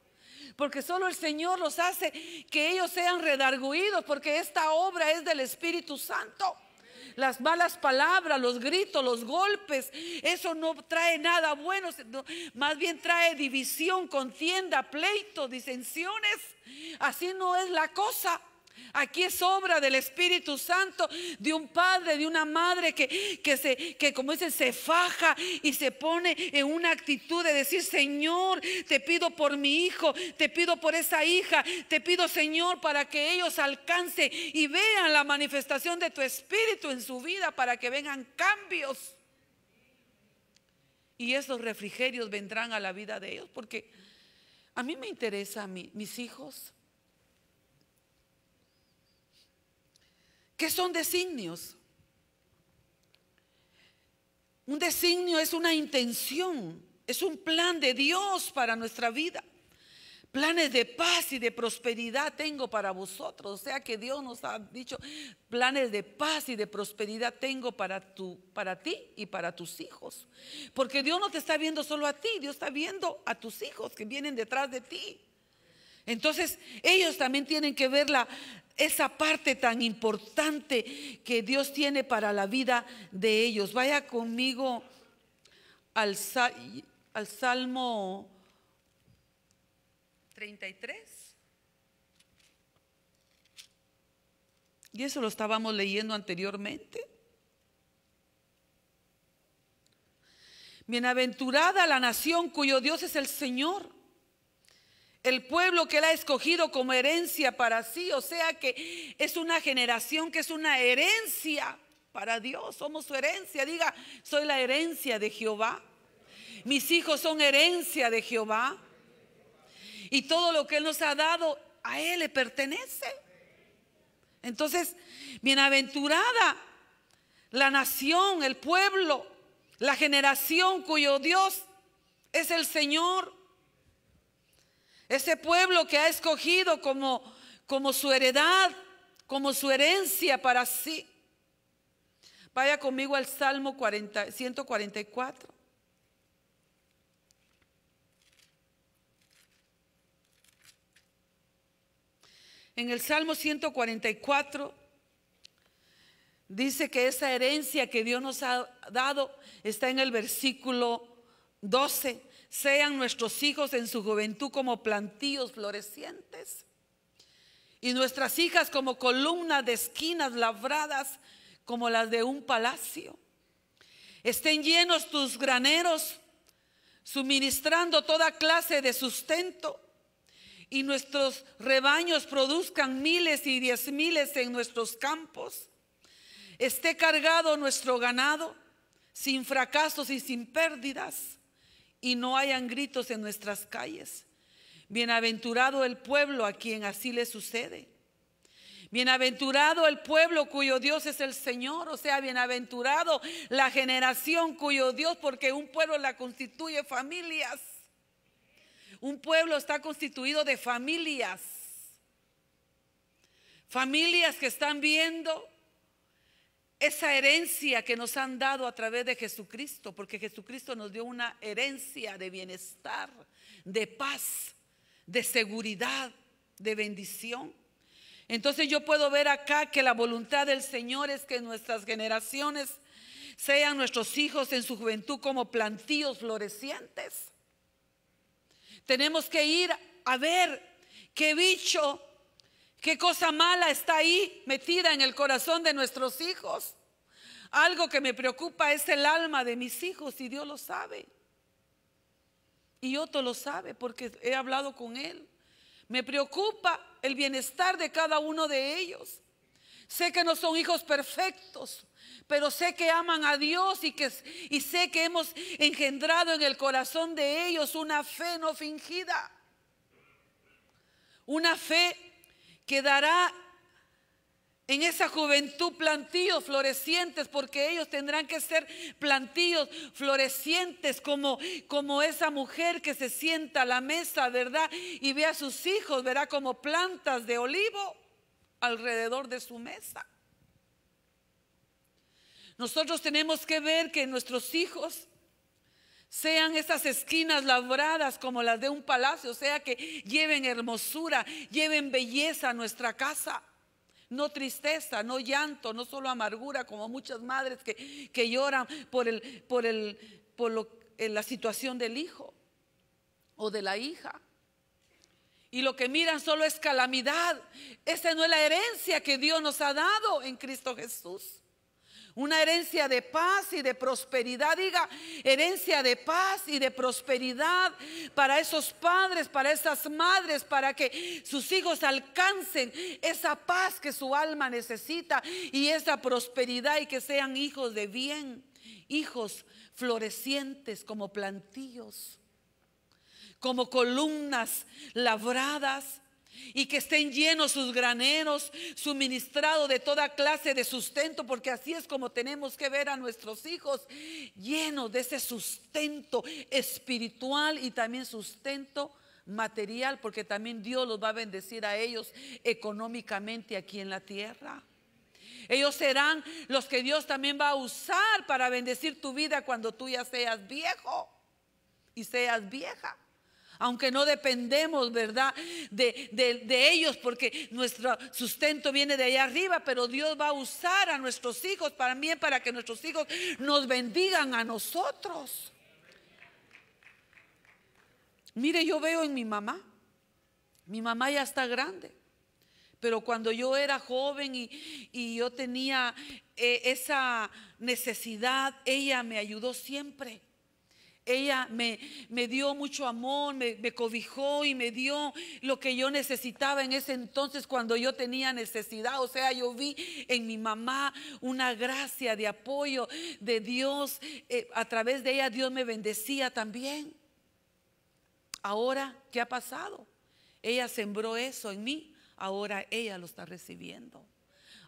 Porque solo el Señor los hace que ellos sean redarguidos, porque esta obra es del Espíritu Santo las malas palabras, los gritos, los golpes, eso no trae nada bueno, más bien trae división, contienda, pleito, disensiones. Así no es la cosa. Aquí es obra del Espíritu Santo, de un padre, de una madre que, que, como dicen, se faja y se pone en una actitud de decir, Señor, te pido por mi hijo, te pido por esa hija, te pido, Señor, para que ellos alcancen y vean la manifestación de tu Espíritu en su vida, para que vengan cambios. Y esos refrigerios vendrán a la vida de ellos, porque a mí me interesa, a mis hijos ¿Qué son designios? Un designio es una intención, es un plan de Dios para nuestra vida. Planes de paz y de prosperidad tengo para vosotros. O sea que Dios nos ha dicho, planes de paz y de prosperidad tengo para, para ti y para tus hijos. Porque Dios no te está viendo solo a ti, Dios está viendo a tus hijos que vienen detrás de ti. Entonces, ellos también tienen que ver la, esa parte tan importante que Dios tiene para la vida de ellos. Vaya conmigo al, al Salmo 33. Y eso lo estábamos leyendo anteriormente. Bienaventurada la nación cuyo Dios es el Señor el pueblo que él ha escogido como herencia para sí. O sea que es una generación que es una herencia para Dios. Somos su herencia. Diga, soy la herencia de Jehová. Mis hijos son herencia de Jehová. Y todo lo que Él nos ha dado, a Él le pertenece. Entonces, bienaventurada la nación, el pueblo, la generación cuyo Dios es el Señor. Ese pueblo que ha escogido como, como su heredad, como su herencia para sí. Vaya conmigo al Salmo 144. En el Salmo 144 dice que esa herencia que Dios nos ha dado está en el versículo 12 sean nuestros hijos en su juventud como plantíos florecientes y nuestras hijas como columnas de esquinas labradas como las de un palacio. Estén llenos tus graneros, suministrando toda clase de sustento, y nuestros rebaños produzcan miles y diez miles en nuestros campos. Esté cargado nuestro ganado, sin fracasos y sin pérdidas y no hayan gritos en nuestras calles. Bienaventurado el pueblo a quien así le sucede. Bienaventurado el pueblo cuyo Dios es el Señor, o sea, bienaventurado la generación cuyo Dios, porque un pueblo la constituye familias. Un pueblo está constituido de familias. Familias que están viendo esa herencia que nos han dado a través de Jesucristo, porque Jesucristo nos dio una herencia de bienestar, de paz, de seguridad, de bendición. Entonces yo puedo ver acá que la voluntad del Señor es que nuestras generaciones sean nuestros hijos en su juventud como plantíos florecientes. Tenemos que ir a ver qué bicho ¿Qué cosa mala está ahí metida en el corazón de nuestros hijos? Algo que me preocupa es el alma de mis hijos y Dios lo sabe. Y Otto lo sabe porque he hablado con él. Me preocupa el bienestar de cada uno de ellos. Sé que no son hijos perfectos, pero sé que aman a Dios y, que, y sé que hemos engendrado en el corazón de ellos una fe no fingida. Una fe quedará en esa juventud plantíos florecientes, porque ellos tendrán que ser plantíos florecientes, como, como esa mujer que se sienta a la mesa, ¿verdad? Y ve a sus hijos, verá Como plantas de olivo alrededor de su mesa. Nosotros tenemos que ver que nuestros hijos sean esas esquinas labradas como las de un palacio, sea que lleven hermosura, lleven belleza a nuestra casa. No tristeza, no llanto, no solo amargura, como muchas madres que, lloran por, el, por, el, por lo, en eh, la situación del hijo o de la hija. Y lo que miran solo es calamidad. Esa no es la herencia que Dios nos ha dado en Cristo Jesús. Una herencia de paz y de prosperidad. Diga, herencia de paz y de prosperidad para esos padres, para esas madres, para que sus hijos alcancen esa paz que su alma necesita y esa prosperidad y que sean hijos de bien, hijos florecientes como plantillos, como columnas labradas y que estén llenos sus graneros, suministrado de toda clase de sustento, porque así es como tenemos que ver a nuestros hijos, llenos de ese sustento espiritual y también sustento material, porque también Dios los va a bendecir a ellos económicamente aquí en la tierra. Ellos serán los que Dios también va a usar para bendecir tu vida cuando tú ya seas viejo y seas vieja aunque no dependemos, ¿verdad? De, ellos, porque nuestro sustento viene de allá arriba, pero Dios va a usar a nuestros hijos para mí, para que nuestros hijos nos bendigan a nosotros. Mire, yo veo en mi mamá, mi mamá ya está grande, pero cuando yo era joven y, yo tenía eh, esa necesidad, ella me ayudó siempre. Ella me, dio mucho amor, me, cobijó y me dio lo que yo necesitaba en ese entonces cuando yo tenía necesidad. O sea, yo vi en mi mamá una gracia de apoyo de Dios. Eh, a través de ella Dios me bendecía también. Ahora, ¿qué ha pasado? Ella sembró eso en mí. Ahora ella lo está recibiendo.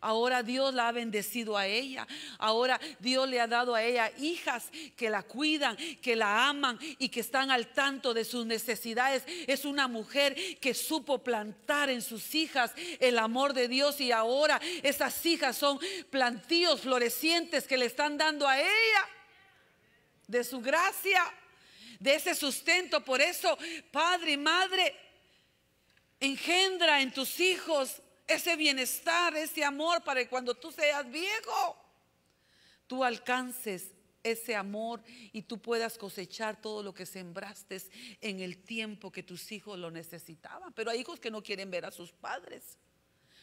Ahora Dios la ha bendecido a ella. Ahora Dios le ha dado a ella hijas que la cuidan, que la aman y que están al tanto de sus necesidades. Es una mujer que supo plantar en sus hijas el amor de Dios y ahora esas hijas son plantíos florecientes que le están dando a ella de su gracia, de ese sustento. Por eso, Padre y Madre, engendra en tus hijos ese bienestar, ese amor para que cuando tú seas viejo, tú alcances ese amor y tú puedas cosechar todo lo que sembraste en el tiempo que tus hijos lo necesitaban. Pero hay hijos que no quieren ver a sus padres.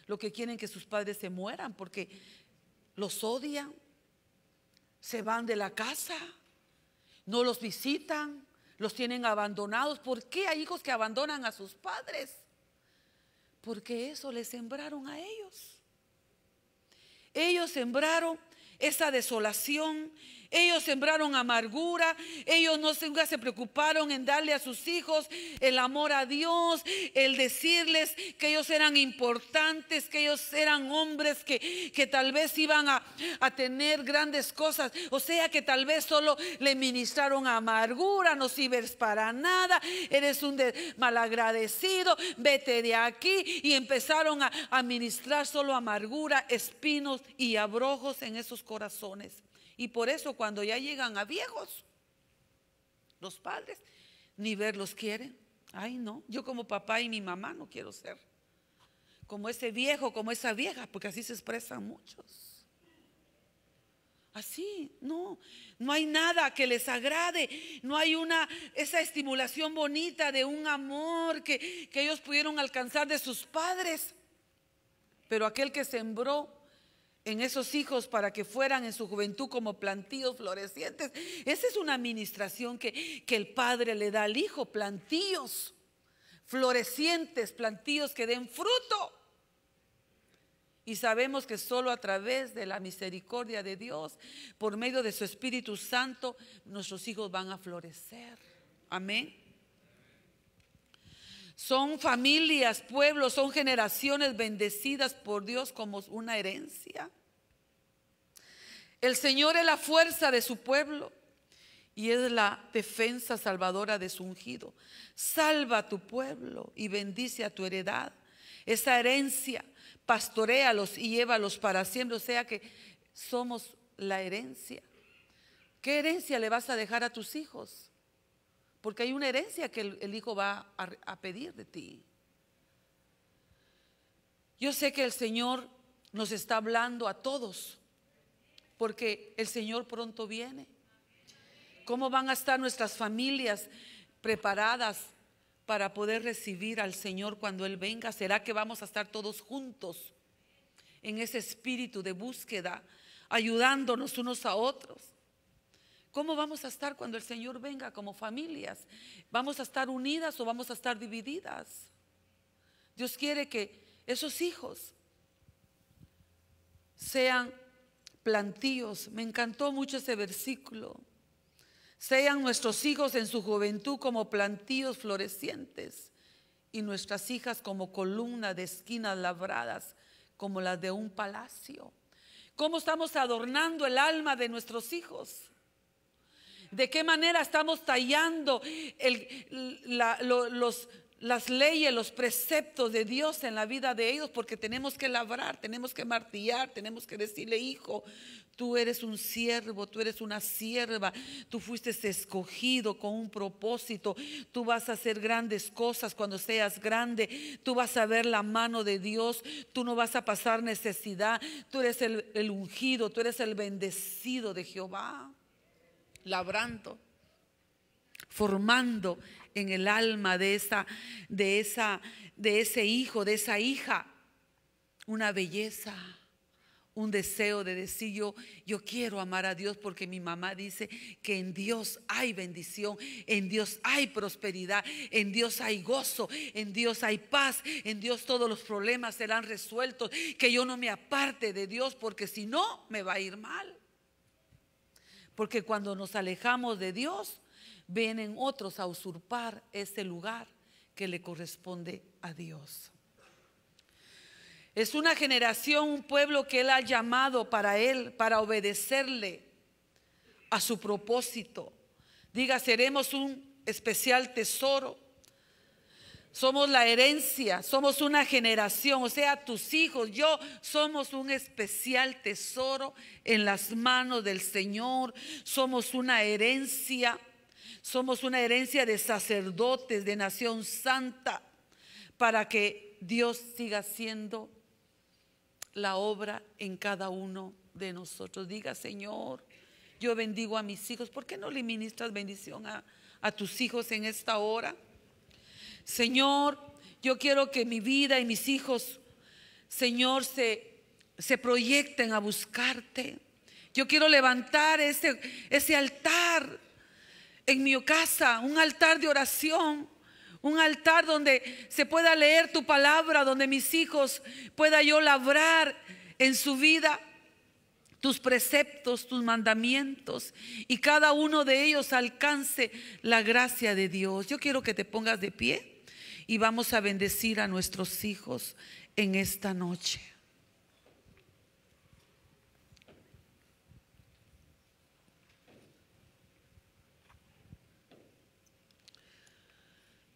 Lo que quieren que sus padres se mueran porque los odian, se van de la casa, no los visitan, los tienen abandonados. ¿Por qué hay hijos que abandonan a sus padres? porque eso le sembraron a ellos. Ellos sembraron esa desolación, ellos sembraron amargura, ellos no nunca se preocuparon en darle a sus hijos el amor a Dios, el decirles que ellos eran importantes, que ellos eran hombres que, que tal vez iban a, tener grandes cosas. O sea que tal vez solo le ministraron amargura, no sirves para nada, eres un malagradecido, vete de aquí. Y empezaron a administrar solo amargura, espinos y abrojos en esos corazones. Y por eso cuando ya llegan a viejos, los padres, ni verlos quieren. Ay, no, yo como papá y mi mamá no quiero ser. Como ese viejo, como esa vieja, porque así se expresan muchos. Así, no, no hay nada que les agrade, no hay una, esa estimulación bonita de un amor que, que ellos pudieron alcanzar de sus padres. Pero aquel que sembró en esos hijos para que fueran en su juventud como plantíos florecientes. Esa es una administración que, que el padre le da al hijo, plantíos florecientes, plantíos que den fruto. Y sabemos que solo a través de la misericordia de Dios, por medio de su Espíritu Santo, nuestros hijos van a florecer. Amén. Son familias, pueblos, son generaciones bendecidas por Dios como una herencia. El Señor es la fuerza de su pueblo y es la defensa salvadora de su ungido. Salva a tu pueblo y bendice a tu heredad. Esa herencia, pastorealos y llévalos para siempre. O sea que somos la herencia. ¿Qué herencia le vas a dejar a tus hijos? porque hay una herencia que el, hijo va a pedir de ti. Yo sé que el Señor nos está hablando a todos, porque el Señor pronto viene. ¿Cómo van a estar nuestras familias preparadas para poder recibir al Señor cuando Él venga? ¿Será que vamos a estar todos juntos en ese espíritu de búsqueda, ayudándonos unos a otros? ¿Cómo vamos a estar cuando el Señor venga como familias? ¿Vamos a estar unidas o vamos a estar divididas? Dios quiere que esos hijos sean plantíos. Me encantó mucho ese versículo. Sean nuestros hijos en su juventud como plantíos florecientes y nuestras hijas como columnas de esquinas labradas como las de un palacio. ¿Cómo estamos adornando el alma de nuestros hijos? de qué manera estamos tallando las leyes, los preceptos de Dios en la vida de ellos, porque tenemos que labrar, tenemos que martillar, tenemos que decirle, hijo, tú eres un siervo, tú eres una sierva, tú fuiste escogido con un propósito, tú vas a hacer grandes cosas cuando seas grande, tú vas a ver la mano de Dios, tú no vas a pasar necesidad, tú eres el ungido, tú eres el bendecido de Jehová labrando, formando en el alma de esa, de esa, de ese hijo, de esa hija, una belleza, un deseo de decir yo, yo quiero amar a Dios porque mi mamá dice que en Dios hay bendición, en Dios hay prosperidad, en Dios hay gozo, en Dios hay paz, en Dios todos los problemas serán resueltos, que yo no me aparte de Dios porque si no me va a ir mal. Porque cuando nos alejamos de Dios, vienen otros a usurpar ese lugar que le corresponde a Dios. Es una generación, un pueblo que Él ha llamado para Él, para obedecerle a su propósito. Diga, seremos un especial tesoro somos la herencia, somos una generación, o sea, tus hijos, yo somos un especial tesoro en las manos del Señor, somos una herencia, somos una herencia de sacerdotes, de nación santa, para que Dios siga siendo la obra en cada uno de nosotros. Diga, Señor, yo bendigo a mis hijos. ¿Por qué no le ministras bendición a, a tus hijos en esta hora? Señor, yo quiero que mi vida y mis hijos, Señor, se, se proyecten a buscarte. Yo quiero levantar ese, ese altar en mi casa, un altar de oración, un altar donde se pueda leer tu palabra, donde mis hijos pueda yo labrar en su vida tus preceptos, tus mandamientos, y cada uno de ellos alcance la gracia de Dios. Yo quiero que te pongas de pie y vamos a bendecir a nuestros hijos en esta noche.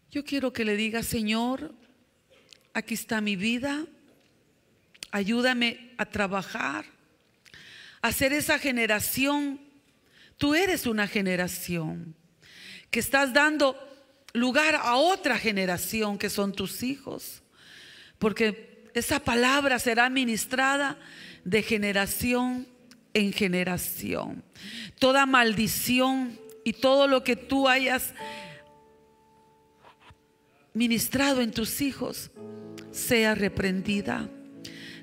Yo quiero que le diga, Señor, aquí está mi vida, ayúdame a trabajar, a ser esa generación. Tú eres una generación que estás dando lugar a otra generación que son tus hijos, porque esa palabra será ministrada de generación en generación. Toda maldición y todo lo que tú hayas ministrado en tus hijos sea reprendida,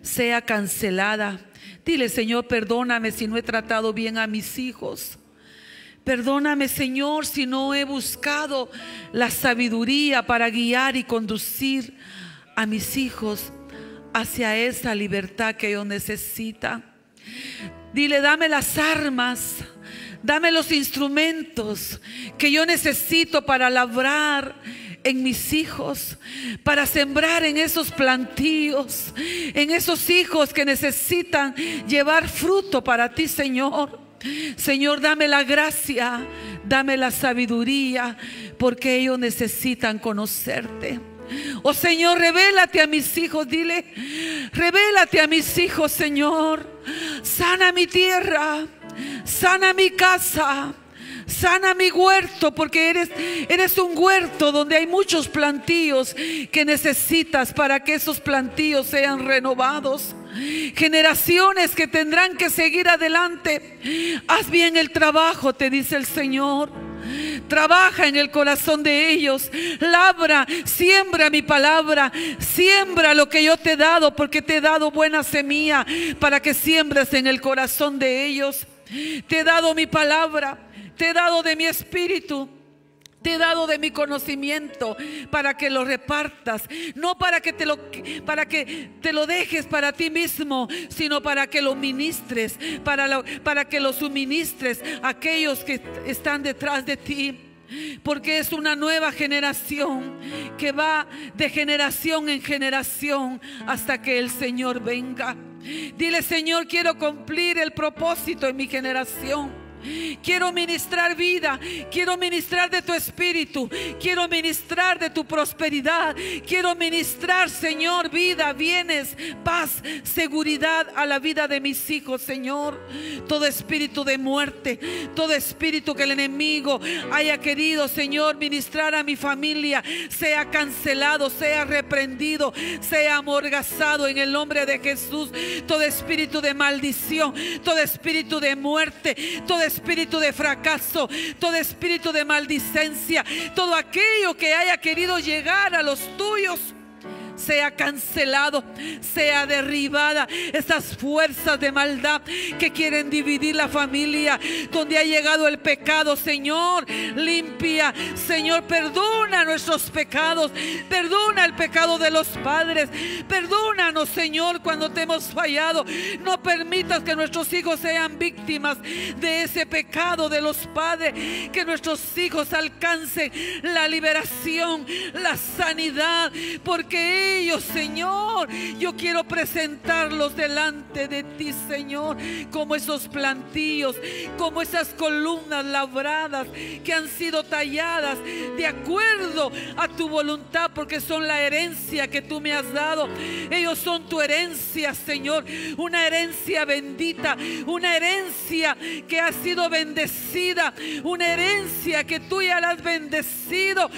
sea cancelada. Dile, Señor, perdóname si no he tratado bien a mis hijos. Perdóname, Señor, si no he buscado la sabiduría para guiar y conducir a mis hijos hacia esa libertad que yo necesita Dile, dame las armas, dame los instrumentos que yo necesito para labrar en mis hijos, para sembrar en esos plantíos, en esos hijos que necesitan llevar fruto para ti, Señor. Señor, dame la gracia, dame la sabiduría, porque ellos necesitan conocerte. Oh Señor, revélate a mis hijos, dile, revélate a mis hijos, Señor. Sana mi tierra, sana mi casa, sana mi huerto, porque eres, eres un huerto donde hay muchos plantíos que necesitas para que esos plantíos sean renovados generaciones que tendrán que seguir adelante. Haz bien el trabajo, te dice el Señor. Trabaja en el corazón de ellos. Labra, siembra mi palabra. Siembra lo que yo te he dado, porque te he dado buena semilla para que siembres en el corazón de ellos. Te he dado mi palabra. Te he dado de mi espíritu te he dado de mi conocimiento para que lo repartas, no para que te lo para que te lo dejes para ti mismo, sino para que lo ministres, para para que lo suministres a aquellos que están detrás de ti. Porque es una nueva generación que va de generación en generación hasta que el Señor venga. Dile, Señor, quiero cumplir el propósito en mi generación. Quiero ministrar vida. Quiero ministrar de tu espíritu. Quiero ministrar de tu prosperidad. Quiero ministrar, Señor, vida, bienes, paz, seguridad a la vida de mis hijos, Señor. Todo espíritu de muerte, todo espíritu que el enemigo haya querido, Señor, ministrar a mi familia, sea cancelado, sea reprendido, sea amorgazado en el nombre de Jesús. Todo espíritu de maldición, todo espíritu de muerte, todo espíritu de fracaso, todo espíritu de maldicencia, todo aquello que haya querido llegar a los tuyos sea cancelado, sea derribada. Esas fuerzas de maldad que quieren dividir la familia, donde ha llegado el pecado, Señor, limpia. Señor, perdona nuestros pecados, perdona el pecado de los padres, perdónanos, Señor, cuando te hemos fallado. No permitas que nuestros hijos sean víctimas de ese pecado de los padres, que nuestros hijos alcancen la liberación, la sanidad, porque ellos, Señor. Yo quiero presentarlos delante de ti, Señor, como esos plantillos, como esas columnas labradas que han sido talladas de acuerdo a tu voluntad, porque son la herencia que tú me has dado. Ellos son tu herencia, Señor, una herencia bendita, una herencia que ha sido bendecida, una herencia que tú ya la has bendecido.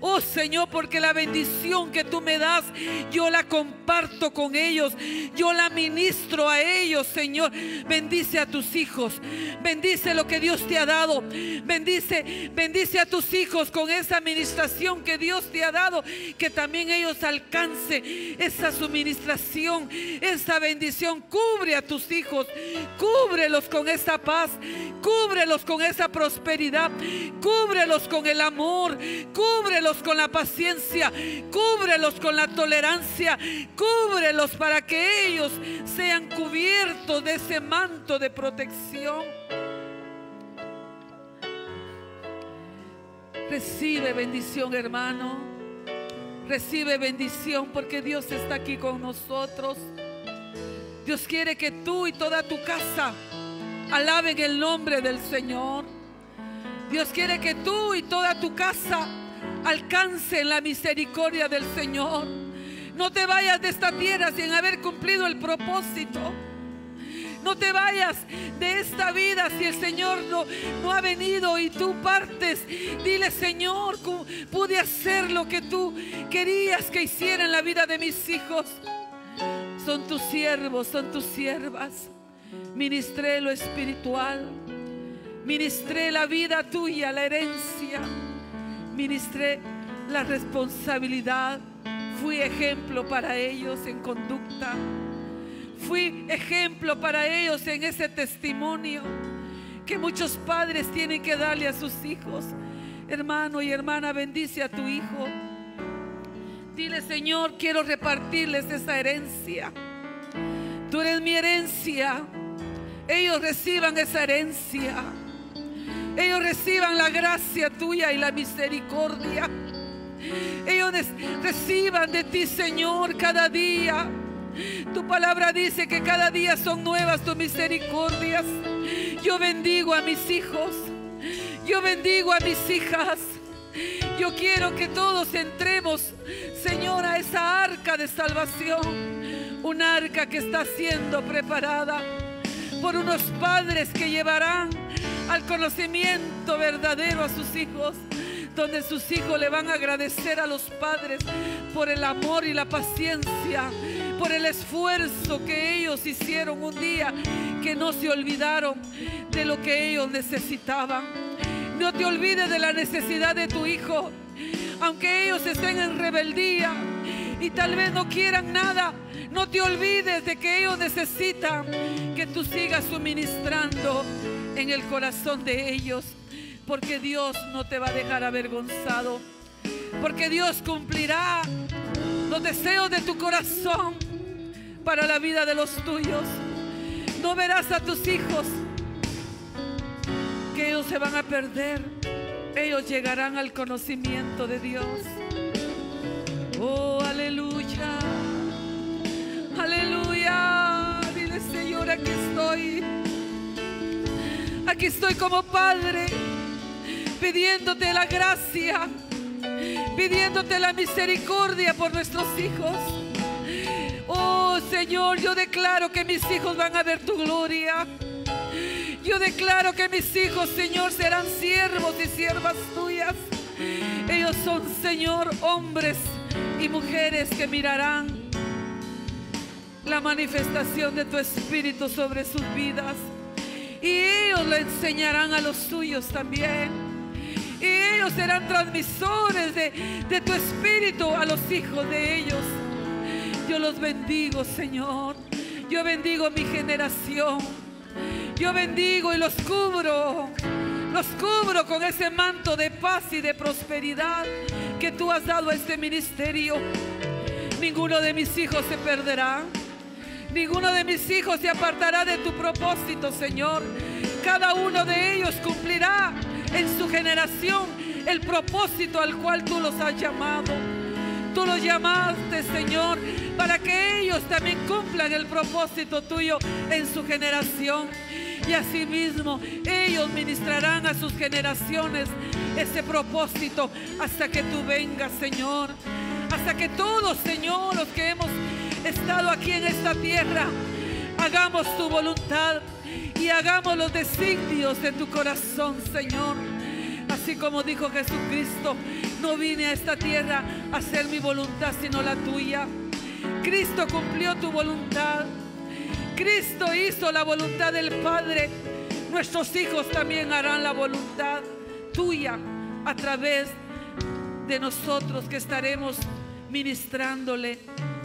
Oh Señor, porque la bendición que tú me das yo la comparto con ellos, yo la ministro a ellos, Señor. Bendice a tus hijos, bendice lo que Dios te ha dado, bendice, bendice a tus hijos con esa administración que Dios te ha dado, que también ellos alcance esa suministración, esa bendición. Cubre a tus hijos, cúbrelos con esa paz, cúbrelos con esa prosperidad, cúbrelos con el amor, cúbrelos con la paciencia, cúbrelos con la tolerancia tolerancia. Cúbrelos para que ellos sean cubiertos de ese manto de protección. Recibe bendición, hermano. Recibe bendición porque Dios está aquí con nosotros. Dios quiere que tú y toda tu casa alaben el nombre del Señor. Dios quiere que tú y toda tu casa alcancen la misericordia del Señor. No te vayas de esta tierra sin haber cumplido el propósito. No te vayas de esta vida si el Señor no, no ha venido y tú partes. Dile, Señor, pude hacer lo que tú querías que hiciera en la vida de mis hijos. Son tus siervos, son tus siervas. Ministré lo espiritual. Ministré la vida tuya, la herencia. Ministré la responsabilidad Fui ejemplo para ellos en conducta. Fui ejemplo para ellos en ese testimonio que muchos padres tienen que darle a sus hijos. Hermano y hermana, bendice a tu hijo. Dile, Señor, quiero repartirles esa herencia. Tú eres mi herencia. Ellos reciban esa herencia. Ellos reciban la gracia tuya y la misericordia. Ellos reciban de ti, Señor, cada día. Tu palabra dice que cada día son nuevas tus misericordias. Yo bendigo a mis hijos. Yo bendigo a mis hijas. Yo quiero que todos entremos, Señor, a esa arca de salvación. Un arca que está siendo preparada por unos padres que llevarán al conocimiento verdadero a sus hijos donde sus hijos le van a agradecer a los padres por el amor y la paciencia, por el esfuerzo que ellos hicieron un día, que no se olvidaron de lo que ellos necesitaban. No te olvides de la necesidad de tu hijo, aunque ellos estén en rebeldía y tal vez no quieran nada. No te olvides de que ellos necesitan que tú sigas suministrando en el corazón de ellos porque Dios no te va a dejar avergonzado, porque Dios cumplirá los deseos de tu corazón para la vida de los tuyos. No verás a tus hijos que ellos se van a perder, ellos llegarán al conocimiento de Dios. Oh, aleluya, aleluya. Dile, Señor, aquí estoy. Aquí estoy como Padre pidiéndote la gracia, pidiéndote la misericordia por nuestros hijos. Oh Señor, yo declaro que mis hijos van a ver tu gloria. Yo declaro que mis hijos, Señor, serán siervos y siervas tuyas. Ellos son, Señor, hombres y mujeres que mirarán la manifestación de tu Espíritu sobre sus vidas. Y ellos lo enseñarán a los suyos también y ellos serán transmisores de, de tu espíritu a los hijos de ellos. Yo los bendigo, Señor. Yo bendigo mi generación. Yo bendigo y los cubro. Los cubro con ese manto de paz y de prosperidad que tú has dado a este ministerio. Ninguno de mis hijos se perderá. Ninguno de mis hijos se apartará de tu propósito, Señor. Cada uno de ellos cumplirá en su generación el propósito al cual tú los has llamado. Tú los llamaste, Señor, para que ellos también cumplan el propósito tuyo en su generación. Y asimismo, ellos ministrarán a sus generaciones ese propósito hasta que tú vengas, Señor. Hasta que todos, Señor, los que hemos estado aquí en esta tierra, hagamos tu voluntad y hagamos los designios de tu corazón, Señor. Así como dijo Jesucristo, no vine a esta tierra a hacer mi voluntad, sino la tuya. Cristo cumplió tu voluntad. Cristo hizo la voluntad del Padre. Nuestros hijos también harán la voluntad tuya a través de nosotros que estaremos ministrándole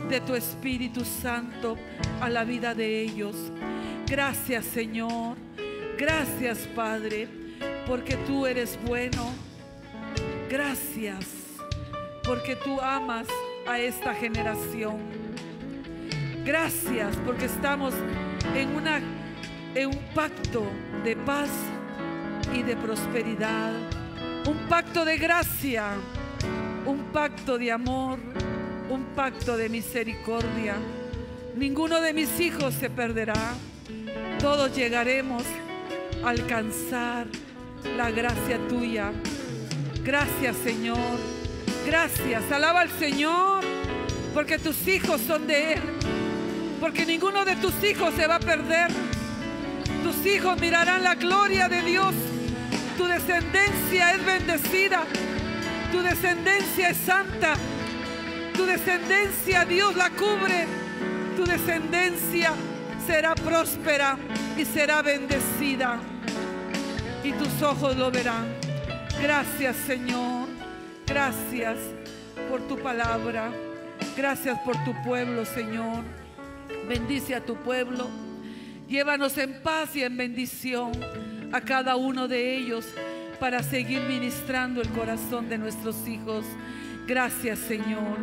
de tu Espíritu Santo a la vida de ellos. Gracias Señor, gracias Padre, porque tú eres bueno. Gracias, porque tú amas a esta generación. Gracias, porque estamos en, una, en un pacto de paz y de prosperidad. Un pacto de gracia, un pacto de amor, un pacto de misericordia. Ninguno de mis hijos se perderá todos llegaremos a alcanzar la gracia tuya. Gracias Señor. Gracias. Alaba al Señor porque tus hijos son de Él. Porque ninguno de tus hijos se va a perder. Tus hijos mirarán la gloria de Dios. Tu descendencia es bendecida. Tu descendencia es santa. Tu descendencia Dios la cubre. Tu descendencia será próspera y será bendecida. Y tus ojos lo verán. Gracias Señor. Gracias por tu palabra. Gracias por tu pueblo, Señor. Bendice a tu pueblo. Llévanos en paz y en bendición a cada uno de ellos para seguir ministrando el corazón de nuestros hijos. Gracias, Señor.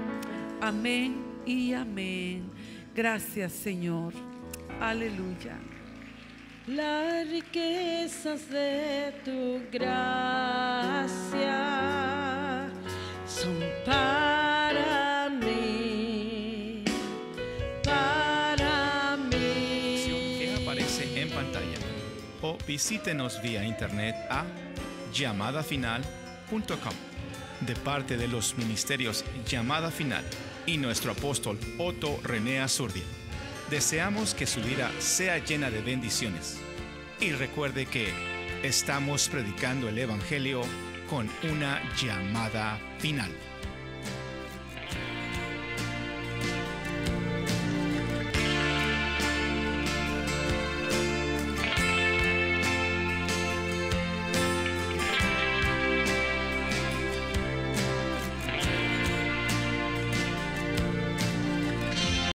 Amén y amén. Gracias, Señor. Aleluya. Las riquezas de tu gracia son para mí. Para mí. Que aparece en pantalla. O visítenos vía internet a llamadafinal.com de parte de los ministerios Llamada Final y nuestro apóstol Otto René Azurdi. Deseamos que su vida sea llena de bendiciones. Y recuerde que estamos predicando el Evangelio con una llamada final.